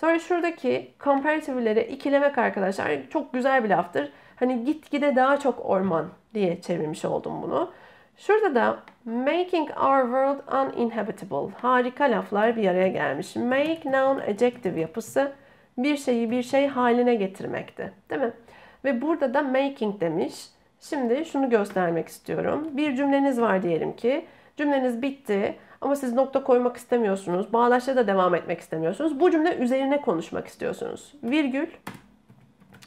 Sonra şuradaki comparative'lere ikilemek arkadaşlar çok güzel bir laftır. Hani gitgide daha çok orman diye çevirmiş oldum bunu. Şurada da making our world uninhabitable. Harika laflar bir araya gelmiş. Make noun adjective yapısı bir şeyi bir şey haline getirmekti. Değil mi? Ve burada da making demiş. Şimdi şunu göstermek istiyorum. Bir cümleniz var diyelim ki. Cümleniz bitti. Ama siz nokta koymak istemiyorsunuz. Bağdaşla da devam etmek istemiyorsunuz. Bu cümle üzerine konuşmak istiyorsunuz. Virgül,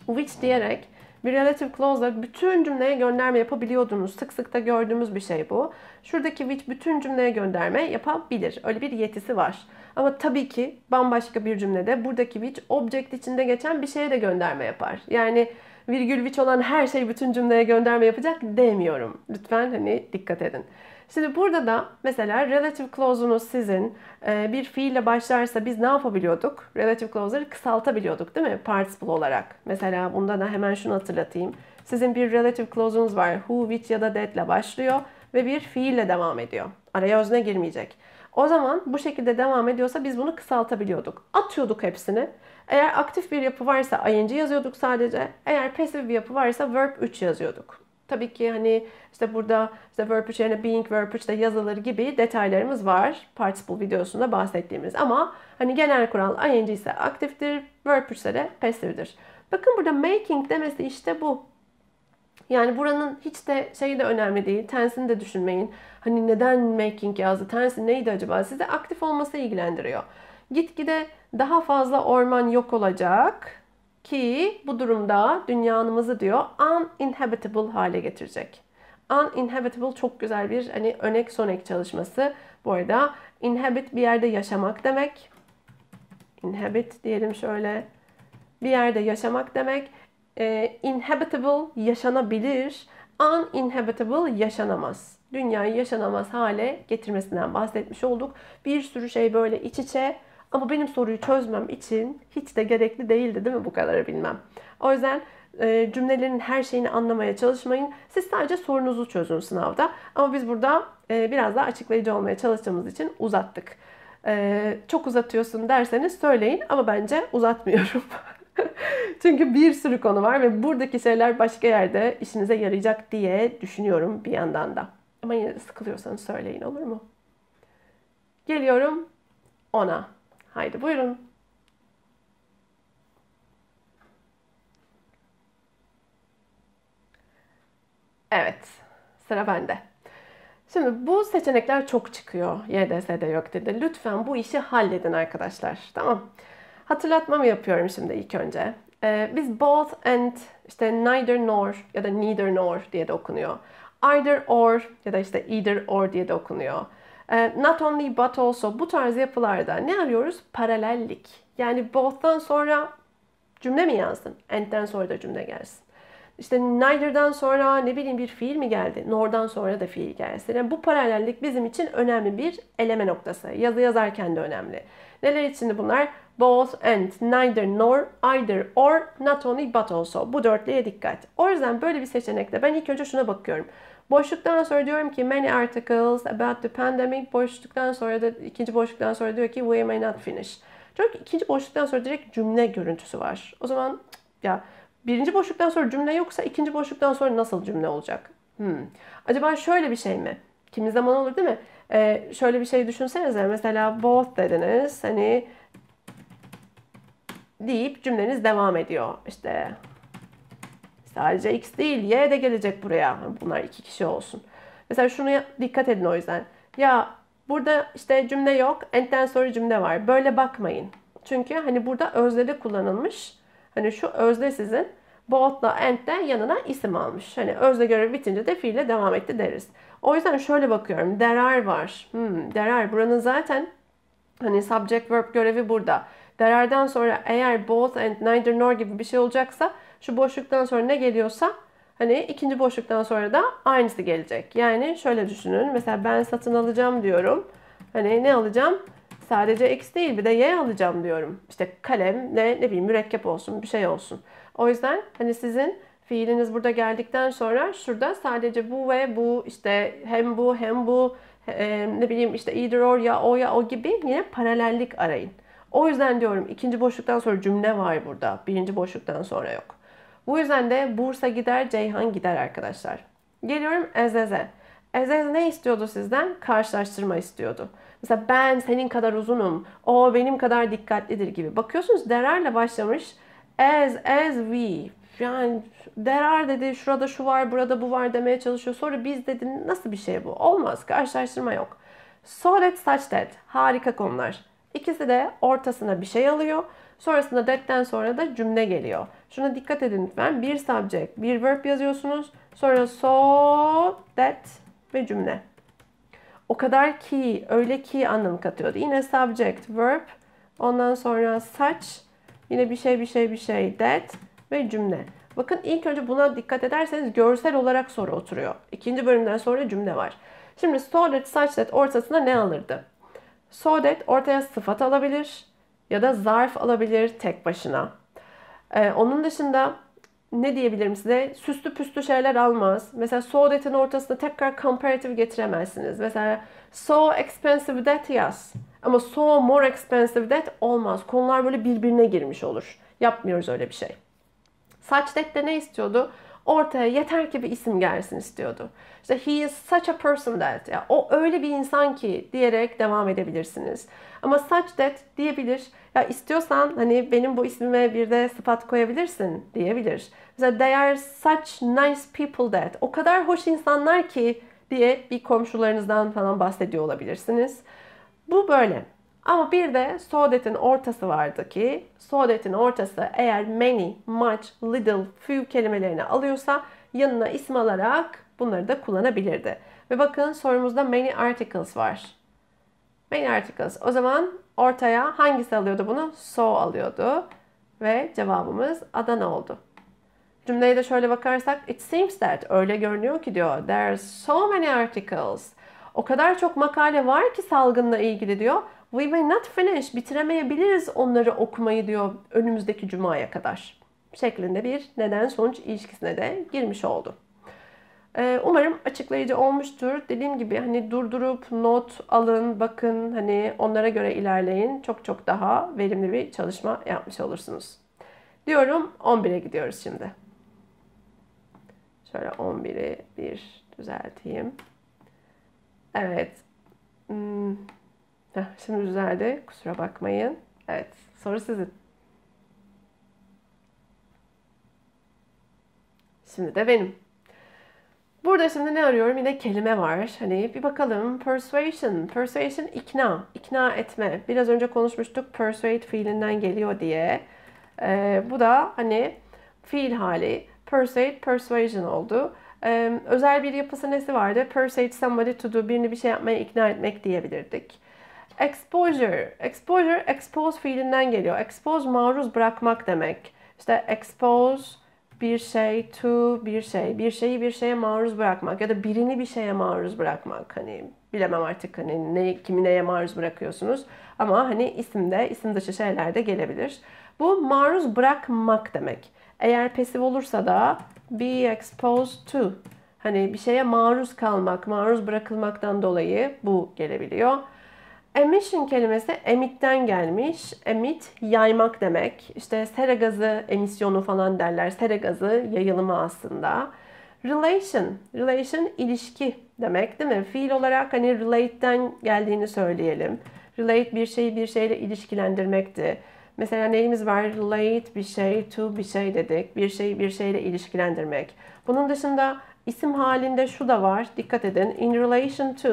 which diyerek bir relative clause'la bütün cümleye gönderme yapabiliyordunuz. Sık sık da gördüğümüz bir şey bu. Şuradaki which bütün cümleye gönderme yapabilir. Öyle bir yetisi var. Ama tabii ki bambaşka bir cümlede buradaki which object içinde geçen bir şeye de gönderme yapar. Yani virgül which olan her şey bütün cümleye gönderme yapacak demiyorum. Lütfen hani dikkat edin. Şimdi burada da mesela relative clause'unuz sizin e, bir fiille başlarsa biz ne yapabiliyorduk? Relative clause'ları kısaltabiliyorduk değil mi? Participle olarak. Mesela bunda da hemen şunu hatırlatayım. Sizin bir relative clause'unuz var. Who, which ya da that ile başlıyor ve bir fiille devam ediyor. Araya özne girmeyecek. O zaman bu şekilde devam ediyorsa biz bunu kısaltabiliyorduk. Atıyorduk hepsini. Eğer aktif bir yapı varsa ing yazıyorduk sadece. Eğer pasif bir yapı varsa verb 3 yazıyorduk. Tabii ki hani işte burada işte Verpage yerine Being verb de yazılır gibi detaylarımız var. Participle videosunda bahsettiğimiz. Ama hani genel kural ing ise aktiftir, Verpage ise de pasiftir. Bakın burada making demesi işte bu. Yani buranın hiç de şeyi de önemli değil. Tensini de düşünmeyin. Hani neden making yazdı? tense neydi acaba? Sizi aktif olması ilgilendiriyor. Gitgide daha fazla orman yok olacak ki bu durumda dünyamızı diyor uninhabitable hale getirecek. Uninhabitable çok güzel bir hani önek sonek çalışması. Bu arada inhabit bir yerde yaşamak demek. Inhabit diyelim şöyle. Bir yerde yaşamak demek. E, inhabitable yaşanabilir. Uninhabitable yaşanamaz. Dünyayı yaşanamaz hale getirmesinden bahsetmiş olduk. Bir sürü şey böyle iç içe ama benim soruyu çözmem için hiç de gerekli değildi değil mi bu kadarı bilmem. O yüzden e, cümlelerin her şeyini anlamaya çalışmayın. Siz sadece sorunuzu çözün sınavda. Ama biz burada e, biraz daha açıklayıcı olmaya çalıştığımız için uzattık. E, çok uzatıyorsun derseniz söyleyin ama bence uzatmıyorum. Çünkü bir sürü konu var ve buradaki şeyler başka yerde işinize yarayacak diye düşünüyorum bir yandan da. Ama yine sıkılıyorsanız söyleyin olur mu? Geliyorum ona. Haydi buyurun. Evet, sıra bende. Şimdi bu seçenekler çok çıkıyor YDS'de yok dedi. Lütfen bu işi halledin arkadaşlar. Tamam. Hatırlatmamı yapıyorum şimdi ilk önce. Ee, biz both and işte neither nor ya da neither nor diye de okunuyor. Either or ya da işte either or diye de okunuyor. Ee, not only but also bu tarz yapılarda ne arıyoruz? Paralellik. Yani both'tan sonra cümle mi yazdın? And'den sonra da cümle gelsin. İşte neither'dan sonra ne bileyim bir fiil mi geldi? Nor'dan sonra da fiil gelsin. Yani bu paralellik bizim için önemli bir eleme noktası. Yazı yazarken de önemli. Neler içinde bunlar? Both and, neither nor, either or, not only but also. Bu dörtlüye dikkat. O yüzden böyle bir seçenekte ben ilk önce şuna bakıyorum. Boşluktan sonra diyorum ki many articles about the pandemic. Boşluktan sonra da ikinci boşluktan sonra diyor ki we may not finish. Diyor ikinci boşluktan sonra direkt cümle görüntüsü var. O zaman ya birinci boşluktan sonra cümle yoksa ikinci boşluktan sonra nasıl cümle olacak? Hmm. Acaba şöyle bir şey mi? Kimi zaman olur değil mi? Ee, şöyle bir şey düşünsenize. Mesela both dediniz. Hani deyip cümleniz devam ediyor. İşte Sadece X değil Y de gelecek buraya. Bunlar iki kişi olsun. Mesela şunu dikkat edin o yüzden. Ya burada işte cümle yok. End'den sonra cümle var. Böyle bakmayın. Çünkü hani burada özleri kullanılmış. Hani şu özde sizin both'la end'den yanına isim almış. Hani özde görevi bitince de fiille devam etti deriz. O yüzden şöyle bakıyorum. Derar var. Hmm, derar buranın zaten hani subject verb görevi burada. Derar'dan sonra eğer both and neither nor gibi bir şey olacaksa şu boşluktan sonra ne geliyorsa hani ikinci boşluktan sonra da aynısı gelecek. Yani şöyle düşünün. Mesela ben satın alacağım diyorum. Hani ne alacağım? Sadece X değil bir de Y alacağım diyorum. İşte kalem ne ne bileyim mürekkep olsun bir şey olsun. O yüzden hani sizin fiiliniz burada geldikten sonra şurada sadece bu ve bu işte hem bu hem bu e, ne bileyim işte either or ya o ya o gibi yine paralellik arayın. O yüzden diyorum ikinci boşluktan sonra cümle var burada. Birinci boşluktan sonra yok. Bu yüzden de Bursa gider, Ceyhan gider arkadaşlar. Geliyorum Ezeze. Ezeze ne istiyordu sizden? Karşılaştırma istiyordu. Mesela ben senin kadar uzunum, o benim kadar dikkatlidir gibi. Bakıyorsunuz derarla başlamış. As, as we. Yani derar dedi, şurada şu var, burada bu var demeye çalışıyor. Sonra biz dedi, nasıl bir şey bu? Olmaz, karşılaştırma yok. So that, such that. Harika konular. İkisi de ortasına bir şey alıyor Sonrasında that'ten sonra da cümle geliyor. Şuna dikkat edin lütfen. Bir subject, bir verb yazıyorsunuz. Sonra so, that ve cümle. O kadar ki, öyle ki anlam katıyordu. Yine subject, verb, ondan sonra such, yine bir şey bir şey bir şey that ve cümle. Bakın ilk önce buna dikkat ederseniz görsel olarak soru oturuyor. İkinci bölümden sonra cümle var. Şimdi so that, such that ortasında ne alırdı? So that ortaya sıfat alabilir ya da zarf alabilir tek başına. Ee, onun dışında ne diyebilirim size? Süslü püslü şeyler almaz. Mesela so that'in ortasında tekrar comparative getiremezsiniz. Mesela so expensive that yaz. Ama so more expensive that olmaz. Konular böyle birbirine girmiş olur. Yapmıyoruz öyle bir şey. Saç that de ne istiyordu? Ortaya yeter ki bir isim gelsin istiyordu. İşte he is such a person that. Ya, o öyle bir insan ki diyerek devam edebilirsiniz. Ama such that diyebilir. Ya istiyorsan hani benim bu ismime bir de sıfat koyabilirsin diyebilir. Mesela they are such nice people that. O kadar hoş insanlar ki diye bir komşularınızdan falan bahsediyor olabilirsiniz. Bu böyle. Ama bir de sodetin ortası vardı ki sodetin ortası eğer many, much, little, few kelimelerini alıyorsa yanına isim alarak bunları da kullanabilirdi. Ve bakın sorumuzda many articles var. Many articles. O zaman ortaya hangisi alıyordu bunu? So alıyordu. Ve cevabımız Adana oldu. Cümleye de şöyle bakarsak it seems that öyle görünüyor ki diyor. There's so many articles. O kadar çok makale var ki salgınla ilgili diyor. We may not finish. Bitiremeyebiliriz onları okumayı diyor önümüzdeki cumaya kadar. Şeklinde bir neden sonuç ilişkisine de girmiş oldu. Ee, umarım açıklayıcı olmuştur. Dediğim gibi hani durdurup not alın, bakın hani onlara göre ilerleyin. Çok çok daha verimli bir çalışma yapmış olursunuz. Diyorum 11'e gidiyoruz şimdi. Şöyle 11'i bir düzelteyim. Evet. Hmm. şimdi düzeldi. Kusura bakmayın. Evet. Soru sizin. Şimdi de benim. Burada şimdi ne arıyorum? Yine kelime var. Hani bir bakalım. Persuasion. Persuasion ikna. ikna etme. Biraz önce konuşmuştuk. Persuade fiilinden geliyor diye. Ee, bu da hani fiil hali. Persuade, persuasion oldu. Ee, özel bir yapısı nesi vardı? Persuade somebody to do. Birini bir şey yapmaya ikna etmek diyebilirdik. Exposure. Exposure, expose fiilinden geliyor. Expose maruz bırakmak demek. İşte expose bir şey to bir şey, bir şeyi bir şeye maruz bırakmak ya da birini bir şeye maruz bırakmak hani bilemem artık hani ne, kimi neye maruz bırakıyorsunuz ama hani isimde isim dışı şeyler de gelebilir. Bu maruz bırakmak demek. Eğer pasif olursa da be exposed to hani bir şeye maruz kalmak, maruz bırakılmaktan dolayı bu gelebiliyor. Emission kelimesi emitten gelmiş. Emit yaymak demek. İşte sera gazı emisyonu falan derler. Sera gazı yayılımı aslında. Relation, relation ilişki demek değil mi? Fiil olarak hani relate'den geldiğini söyleyelim. Relate bir şeyi bir şeyle ilişkilendirmekti. Mesela neyimiz var? Relate bir şey, to bir şey dedik. Bir şeyi bir şeyle ilişkilendirmek. Bunun dışında isim halinde şu da var. Dikkat edin. In relation to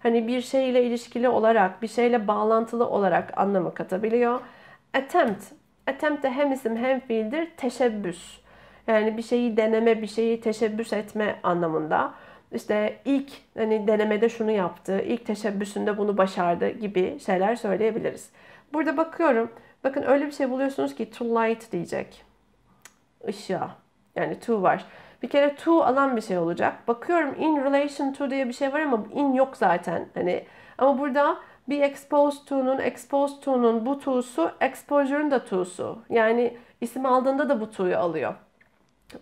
hani bir şeyle ilişkili olarak, bir şeyle bağlantılı olarak anlamı katabiliyor. Attempt. Attempt de hem isim hem fiildir. Teşebbüs. Yani bir şeyi deneme, bir şeyi teşebbüs etme anlamında. İşte ilk hani denemede şunu yaptı, ilk teşebbüsünde bunu başardı gibi şeyler söyleyebiliriz. Burada bakıyorum. Bakın öyle bir şey buluyorsunuz ki to light diyecek. Işığa. Yani to var. Bir kere to alan bir şey olacak. Bakıyorum in relation to diye bir şey var ama in yok zaten. Hani ama burada be exposed to'nun, exposed to'nun bu to'su, exposure'ın da to'su. Yani isim aldığında da bu to'yu alıyor.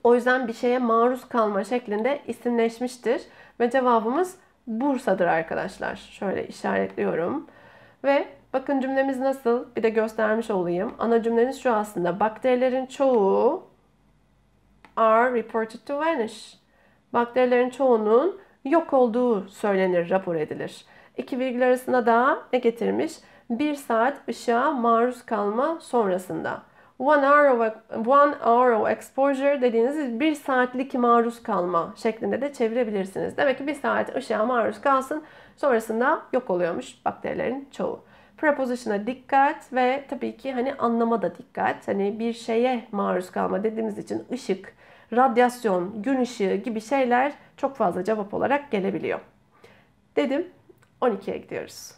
O yüzden bir şeye maruz kalma şeklinde isimleşmiştir. Ve cevabımız Bursa'dır arkadaşlar. Şöyle işaretliyorum. Ve bakın cümlemiz nasıl? Bir de göstermiş olayım. Ana cümlemiz şu aslında. Bakterilerin çoğu are reported to vanish. Bakterilerin çoğunun yok olduğu söylenir, rapor edilir. İki virgül arasında da ne getirmiş? Bir saat ışığa maruz kalma sonrasında. One hour of, one hour of exposure dediğiniz bir saatlik maruz kalma şeklinde de çevirebilirsiniz. Demek ki bir saat ışığa maruz kalsın sonrasında yok oluyormuş bakterilerin çoğu. Preposition'a dikkat ve tabii ki hani anlama da dikkat. Hani bir şeye maruz kalma dediğimiz için ışık, radyasyon, gün ışığı gibi şeyler çok fazla cevap olarak gelebiliyor. Dedim 12'ye gidiyoruz.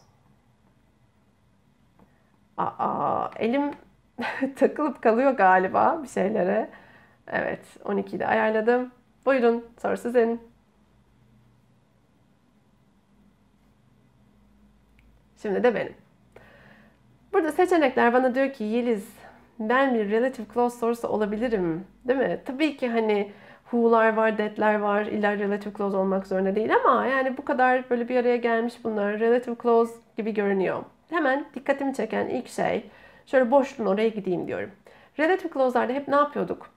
Aa, elim takılıp kalıyor galiba bir şeylere. Evet 12'de ayarladım. Buyurun soru sizin. Şimdi de benim. Burada seçenekler bana diyor ki Yeliz ben bir relative clause sorusu olabilirim. Değil mi? Tabii ki hani who'lar var, that'ler var. İlla relative clause olmak zorunda değil ama yani bu kadar böyle bir araya gelmiş bunlar. Relative clause gibi görünüyor. Hemen dikkatimi çeken ilk şey şöyle boşluğun oraya gideyim diyorum. Relative clause'larda hep ne yapıyorduk?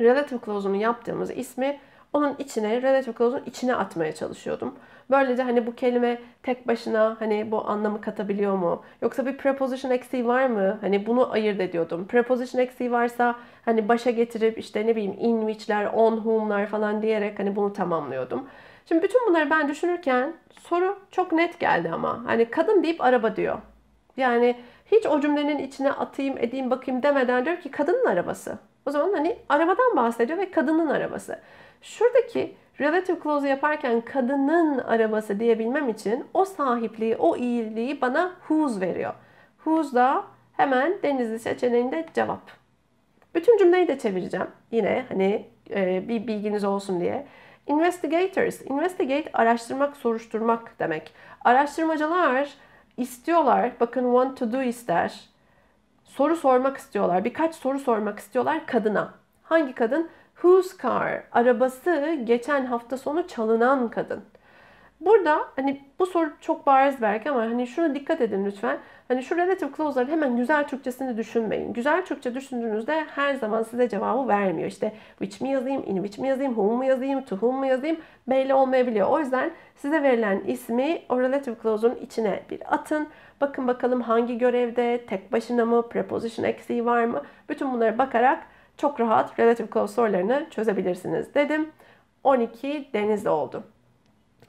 Relative clause'unu yaptığımız ismi onun içine Rene Chocolat'ın içine atmaya çalışıyordum. Böylece hani bu kelime tek başına hani bu anlamı katabiliyor mu? Yoksa bir preposition eksiği var mı? Hani bunu ayırt ediyordum. Preposition eksiği varsa hani başa getirip işte ne bileyim in which'ler, on whom'lar falan diyerek hani bunu tamamlıyordum. Şimdi bütün bunları ben düşünürken soru çok net geldi ama. Hani kadın deyip araba diyor. Yani hiç o cümlenin içine atayım edeyim bakayım demeden diyor ki kadının arabası. O zaman hani arabadan bahsediyor ve kadının arabası. Şuradaki relative clause yaparken kadının arabası diyebilmem için o sahipliği, o iyiliği bana whose veriyor. Whose da hemen Denizli seçeneğinde cevap. Bütün cümleyi de çevireceğim. Yine hani e, bir bilginiz olsun diye. Investigators, investigate araştırmak, soruşturmak demek. Araştırmacılar istiyorlar, bakın want to do ister. Soru sormak istiyorlar, birkaç soru sormak istiyorlar kadına. Hangi kadın? Whose car? Arabası geçen hafta sonu çalınan kadın. Burada hani bu soru çok bariz belki ama hani şuna dikkat edin lütfen. Hani şu relative clause'ları hemen güzel Türkçesini düşünmeyin. Güzel Türkçe düşündüğünüzde her zaman size cevabı vermiyor. İşte which mi yazayım, in which mi yazayım, whom mu yazayım, to whom mu yazayım belli olmayabiliyor. O yüzden size verilen ismi o relative clause'un içine bir atın. Bakın bakalım hangi görevde, tek başına mı, preposition eksiği var mı? Bütün bunlara bakarak çok rahat relative clause sorularını çözebilirsiniz dedim. 12 denizde oldu.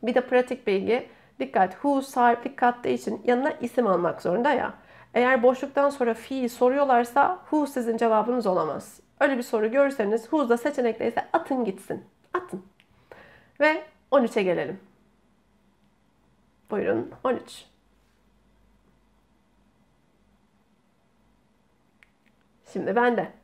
Bir de pratik bilgi. Dikkat who sarpik kattığı için yanına isim almak zorunda ya. Eğer boşluktan sonra fiil soruyorlarsa who sizin cevabınız olamaz. Öyle bir soru görürseniz who da seçenekteyse atın gitsin. Atın. Ve 13'e gelelim. Buyurun 13. Şimdi ben de.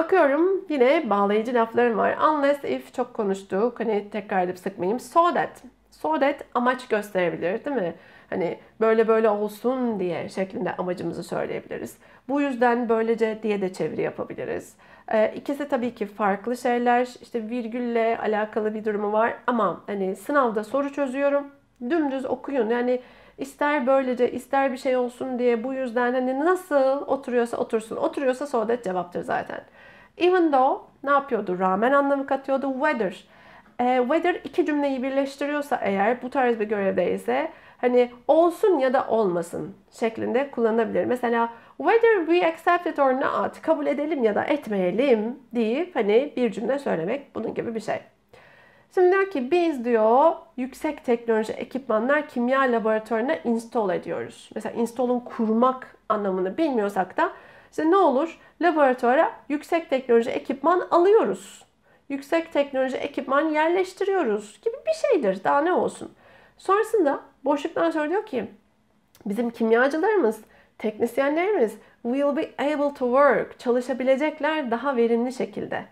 Bakıyorum yine bağlayıcı laflarım var. Unless if çok konuştuk. Hani tekrar edip sıkmayayım. So that. So that amaç gösterebilir değil mi? Hani böyle böyle olsun diye şeklinde amacımızı söyleyebiliriz. Bu yüzden böylece diye de çeviri yapabiliriz. Ee, ikisi tabii ki farklı şeyler. İşte virgülle alakalı bir durumu var ama hani sınavda soru çözüyorum. Dümdüz okuyun. Yani ister böylece ister bir şey olsun diye bu yüzden hani nasıl oturuyorsa otursun. Oturuyorsa so that cevaptır zaten. Even though ne yapıyordu? Rağmen anlamı katıyordu. Whether. E, whether iki cümleyi birleştiriyorsa eğer bu tarz bir görevdeyse hani olsun ya da olmasın şeklinde kullanabilir. Mesela whether we accept it or not kabul edelim ya da etmeyelim deyip hani bir cümle söylemek bunun gibi bir şey. Şimdi diyor ki biz diyor yüksek teknoloji ekipmanlar kimya laboratuvarına install ediyoruz. Mesela install'un kurmak anlamını bilmiyorsak da işte ne olur? Laboratuvara yüksek teknoloji ekipman alıyoruz. Yüksek teknoloji ekipman yerleştiriyoruz gibi bir şeydir. Daha ne olsun? Sonrasında boşluktan sonra diyor ki bizim kimyacılarımız, teknisyenlerimiz will be able to work, çalışabilecekler daha verimli şekilde.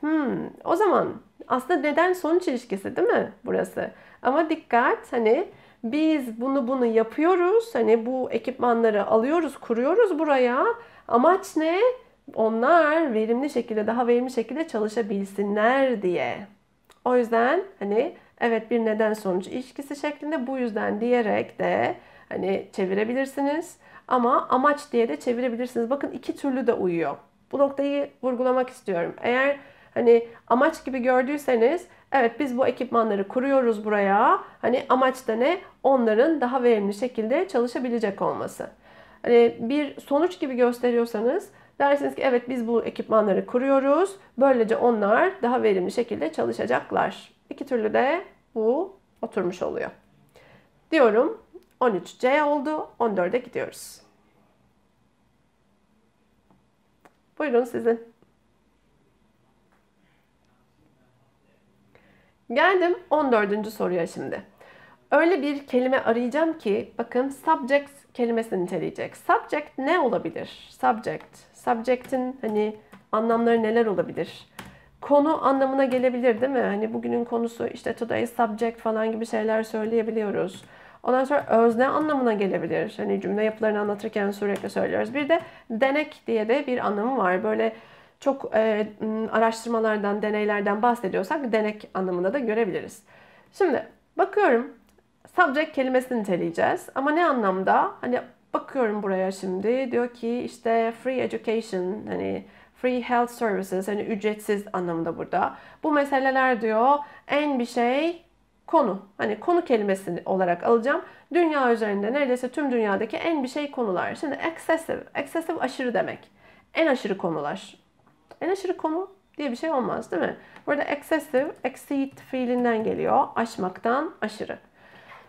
Hmm, o zaman aslında neden sonuç ilişkisi değil mi burası? Ama dikkat hani biz bunu bunu yapıyoruz. Hani bu ekipmanları alıyoruz, kuruyoruz buraya Amaç ne? Onlar verimli şekilde, daha verimli şekilde çalışabilsinler diye. O yüzden hani evet bir neden sonucu ilişkisi şeklinde bu yüzden diyerek de hani çevirebilirsiniz. Ama amaç diye de çevirebilirsiniz. Bakın iki türlü de uyuyor. Bu noktayı vurgulamak istiyorum. Eğer hani amaç gibi gördüyseniz evet biz bu ekipmanları kuruyoruz buraya. Hani amaç da ne? Onların daha verimli şekilde çalışabilecek olması hani bir sonuç gibi gösteriyorsanız dersiniz ki evet biz bu ekipmanları kuruyoruz. Böylece onlar daha verimli şekilde çalışacaklar. İki türlü de bu oturmuş oluyor. Diyorum 13C oldu. 14'e gidiyoruz. Buyurun sizin. Geldim 14. soruya şimdi. Öyle bir kelime arayacağım ki bakın subject kelimesini niteleyecek. Subject ne olabilir? Subject. Subject'in hani anlamları neler olabilir? Konu anlamına gelebilir değil mi? Hani bugünün konusu işte today's subject falan gibi şeyler söyleyebiliyoruz. Ondan sonra özne anlamına gelebilir. Hani cümle yapılarını anlatırken sürekli söylüyoruz. Bir de denek diye de bir anlamı var. Böyle çok e, araştırmalardan, deneylerden bahsediyorsak denek anlamında da görebiliriz. Şimdi bakıyorum subject kelimesini niteleyeceğiz. Ama ne anlamda? Hani bakıyorum buraya şimdi. Diyor ki işte free education hani free health services hani ücretsiz anlamında burada. Bu meseleler diyor en bir şey konu. Hani konu kelimesi olarak alacağım. Dünya üzerinde neredeyse tüm dünyadaki en bir şey konular. Şimdi excessive. Excessive aşırı demek. En aşırı konular. En aşırı konu diye bir şey olmaz değil mi? Burada excessive, exceed fiilinden geliyor. Aşmaktan aşırı.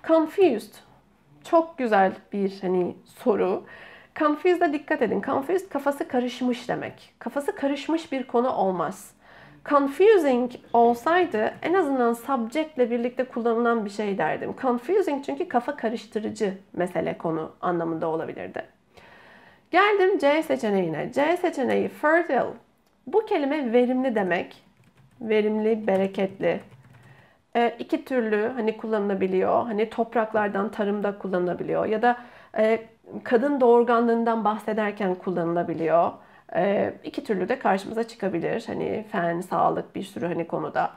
Confused. Çok güzel bir hani soru. Confused'a dikkat edin. Confused kafası karışmış demek. Kafası karışmış bir konu olmaz. Confusing olsaydı en azından subject'le birlikte kullanılan bir şey derdim. Confusing çünkü kafa karıştırıcı mesele konu anlamında olabilirdi. Geldim C seçeneğine. C seçeneği fertile. Bu kelime verimli demek. Verimli, bereketli, e, iki türlü hani kullanılabiliyor. Hani topraklardan tarımda kullanılabiliyor ya da e, kadın doğurganlığından bahsederken kullanılabiliyor. E, iki türlü de karşımıza çıkabilir. Hani fen, sağlık bir sürü hani konuda.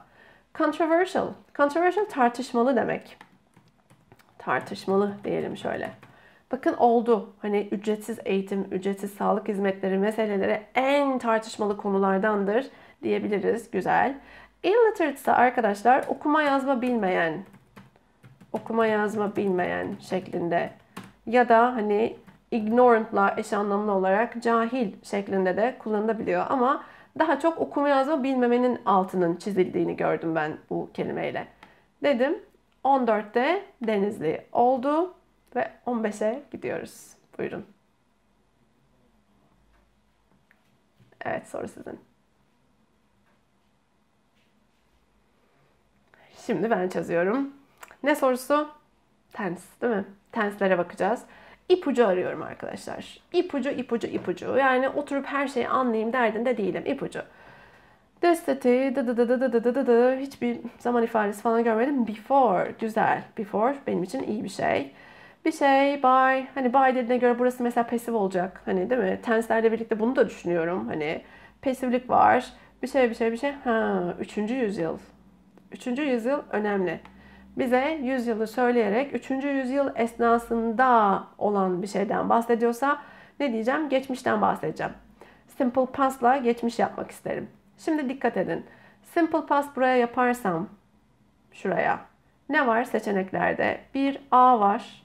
Controversial. Controversial tartışmalı demek. Tartışmalı diyelim şöyle. Bakın oldu. Hani ücretsiz eğitim, ücretsiz sağlık hizmetleri meseleleri en tartışmalı konulardandır diyebiliriz. Güzel. Illiterate ise arkadaşlar okuma yazma bilmeyen, okuma yazma bilmeyen şeklinde ya da hani ignorant'la eş anlamlı olarak cahil şeklinde de kullanılabiliyor ama daha çok okuma yazma bilmemenin altının çizildiğini gördüm ben bu kelimeyle. Dedim 14'te Denizli oldu ve 15'e gidiyoruz. Buyurun. Evet soru sizin. Şimdi ben çözüyorum. Ne sorusu? Tens değil mi? Tenslere bakacağız. İpucu arıyorum arkadaşlar. İpucu, ipucu, ipucu. Yani oturup her şeyi anlayayım derdinde değilim. İpucu. Destete, dı dı dı dı dı dı dı dı dı. Hiçbir zaman ifadesi falan görmedim. Before, güzel. Before benim için iyi bir şey. Bir şey, by. Hani by dediğine göre burası mesela pasif olacak. Hani değil mi? Tenslerle birlikte bunu da düşünüyorum. Hani pasiflik var. Bir şey, bir şey, bir şey. Ha, üçüncü yüzyıl. 3. yüzyıl önemli. Bize yüzyılı söyleyerek 3. yüzyıl esnasında olan bir şeyden bahsediyorsa ne diyeceğim? Geçmişten bahsedeceğim. Simple past'la geçmiş yapmak isterim. Şimdi dikkat edin. Simple past buraya yaparsam şuraya ne var seçeneklerde? Bir A var.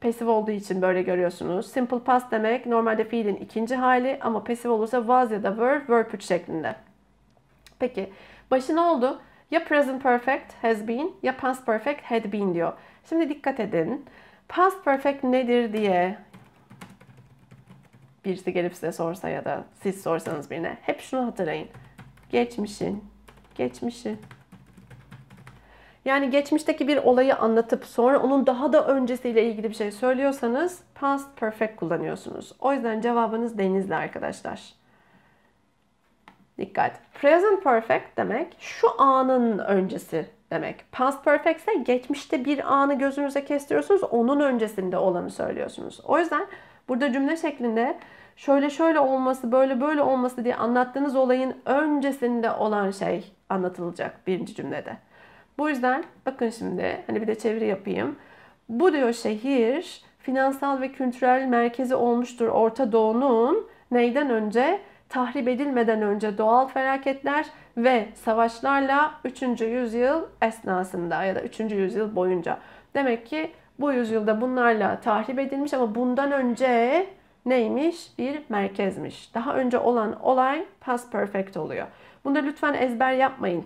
Pasif olduğu için böyle görüyorsunuz. Simple past demek normalde fiilin ikinci hali ama pasif olursa was ya da were, were 3 şeklinde. Peki başı ne oldu? Ya present perfect has been ya past perfect had been diyor. Şimdi dikkat edin. Past perfect nedir diye birisi gelip size sorsa ya da siz sorsanız birine hep şunu hatırlayın. Geçmişin, geçmişi. Yani geçmişteki bir olayı anlatıp sonra onun daha da öncesiyle ilgili bir şey söylüyorsanız past perfect kullanıyorsunuz. O yüzden cevabınız denizli arkadaşlar. Dikkat. Present perfect demek şu anın öncesi demek. Past perfect ise geçmişte bir anı gözünüze kestiriyorsunuz. Onun öncesinde olanı söylüyorsunuz. O yüzden burada cümle şeklinde şöyle şöyle olması, böyle böyle olması diye anlattığınız olayın öncesinde olan şey anlatılacak birinci cümlede. Bu yüzden bakın şimdi hani bir de çeviri yapayım. Bu diyor şehir finansal ve kültürel merkezi olmuştur Orta Doğu'nun neyden önce? tahrip edilmeden önce doğal felaketler ve savaşlarla 3. yüzyıl esnasında ya da 3. yüzyıl boyunca. Demek ki bu yüzyılda bunlarla tahrip edilmiş ama bundan önce neymiş? Bir merkezmiş. Daha önce olan olay past perfect oluyor. Bunu da lütfen ezber yapmayın.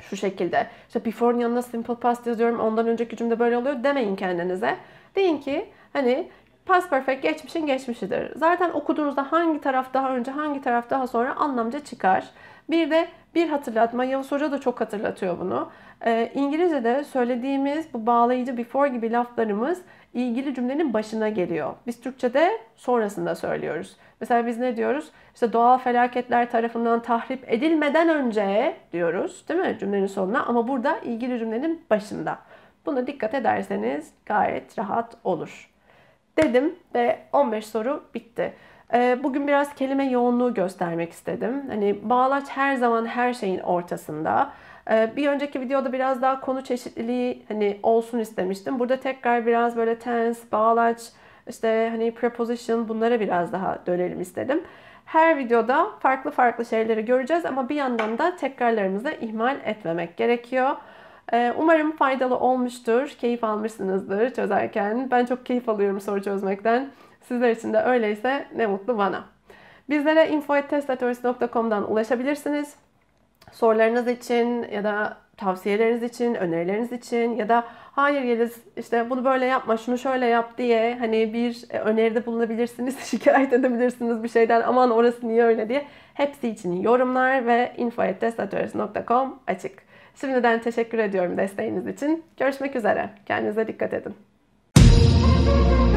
Şu şekilde. İşte before'ın yanına simple past yazıyorum. Ondan önceki cümle böyle oluyor demeyin kendinize. Deyin ki hani Past perfect geçmişin geçmişidir. Zaten okuduğunuzda hangi taraf daha önce hangi taraf daha sonra anlamca çıkar. Bir de bir hatırlatma. Yavuz Hoca da çok hatırlatıyor bunu. Ee, İngilizce'de söylediğimiz bu bağlayıcı before gibi laflarımız ilgili cümlenin başına geliyor. Biz Türkçe'de sonrasında söylüyoruz. Mesela biz ne diyoruz? İşte doğal felaketler tarafından tahrip edilmeden önce diyoruz değil mi cümlenin sonuna ama burada ilgili cümlenin başında. Buna dikkat ederseniz gayet rahat olur dedim ve 15 soru bitti. Ee, bugün biraz kelime yoğunluğu göstermek istedim. Hani bağlaç her zaman her şeyin ortasında. Ee, bir önceki videoda biraz daha konu çeşitliliği hani olsun istemiştim. Burada tekrar biraz böyle tense, bağlaç, işte hani preposition bunlara biraz daha dönelim istedim. Her videoda farklı farklı şeyleri göreceğiz ama bir yandan da tekrarlarımızı ihmal etmemek gerekiyor. Ee, umarım faydalı olmuştur, keyif almışsınızdır çözerken. Ben çok keyif alıyorum soru çözmekten. Sizler için de öyleyse ne mutlu bana. Bizlere info.testatöris.com'dan ulaşabilirsiniz. Sorularınız için ya da tavsiyeleriniz için, önerileriniz için ya da hayır Yeliz işte bunu böyle yapma, şunu şöyle yap diye hani bir e, öneride bulunabilirsiniz, şikayet edebilirsiniz bir şeyden aman orası niye öyle diye. Hepsi için yorumlar ve info.testatöris.com açık. Şimdiden teşekkür ediyorum desteğiniz için. Görüşmek üzere. Kendinize dikkat edin.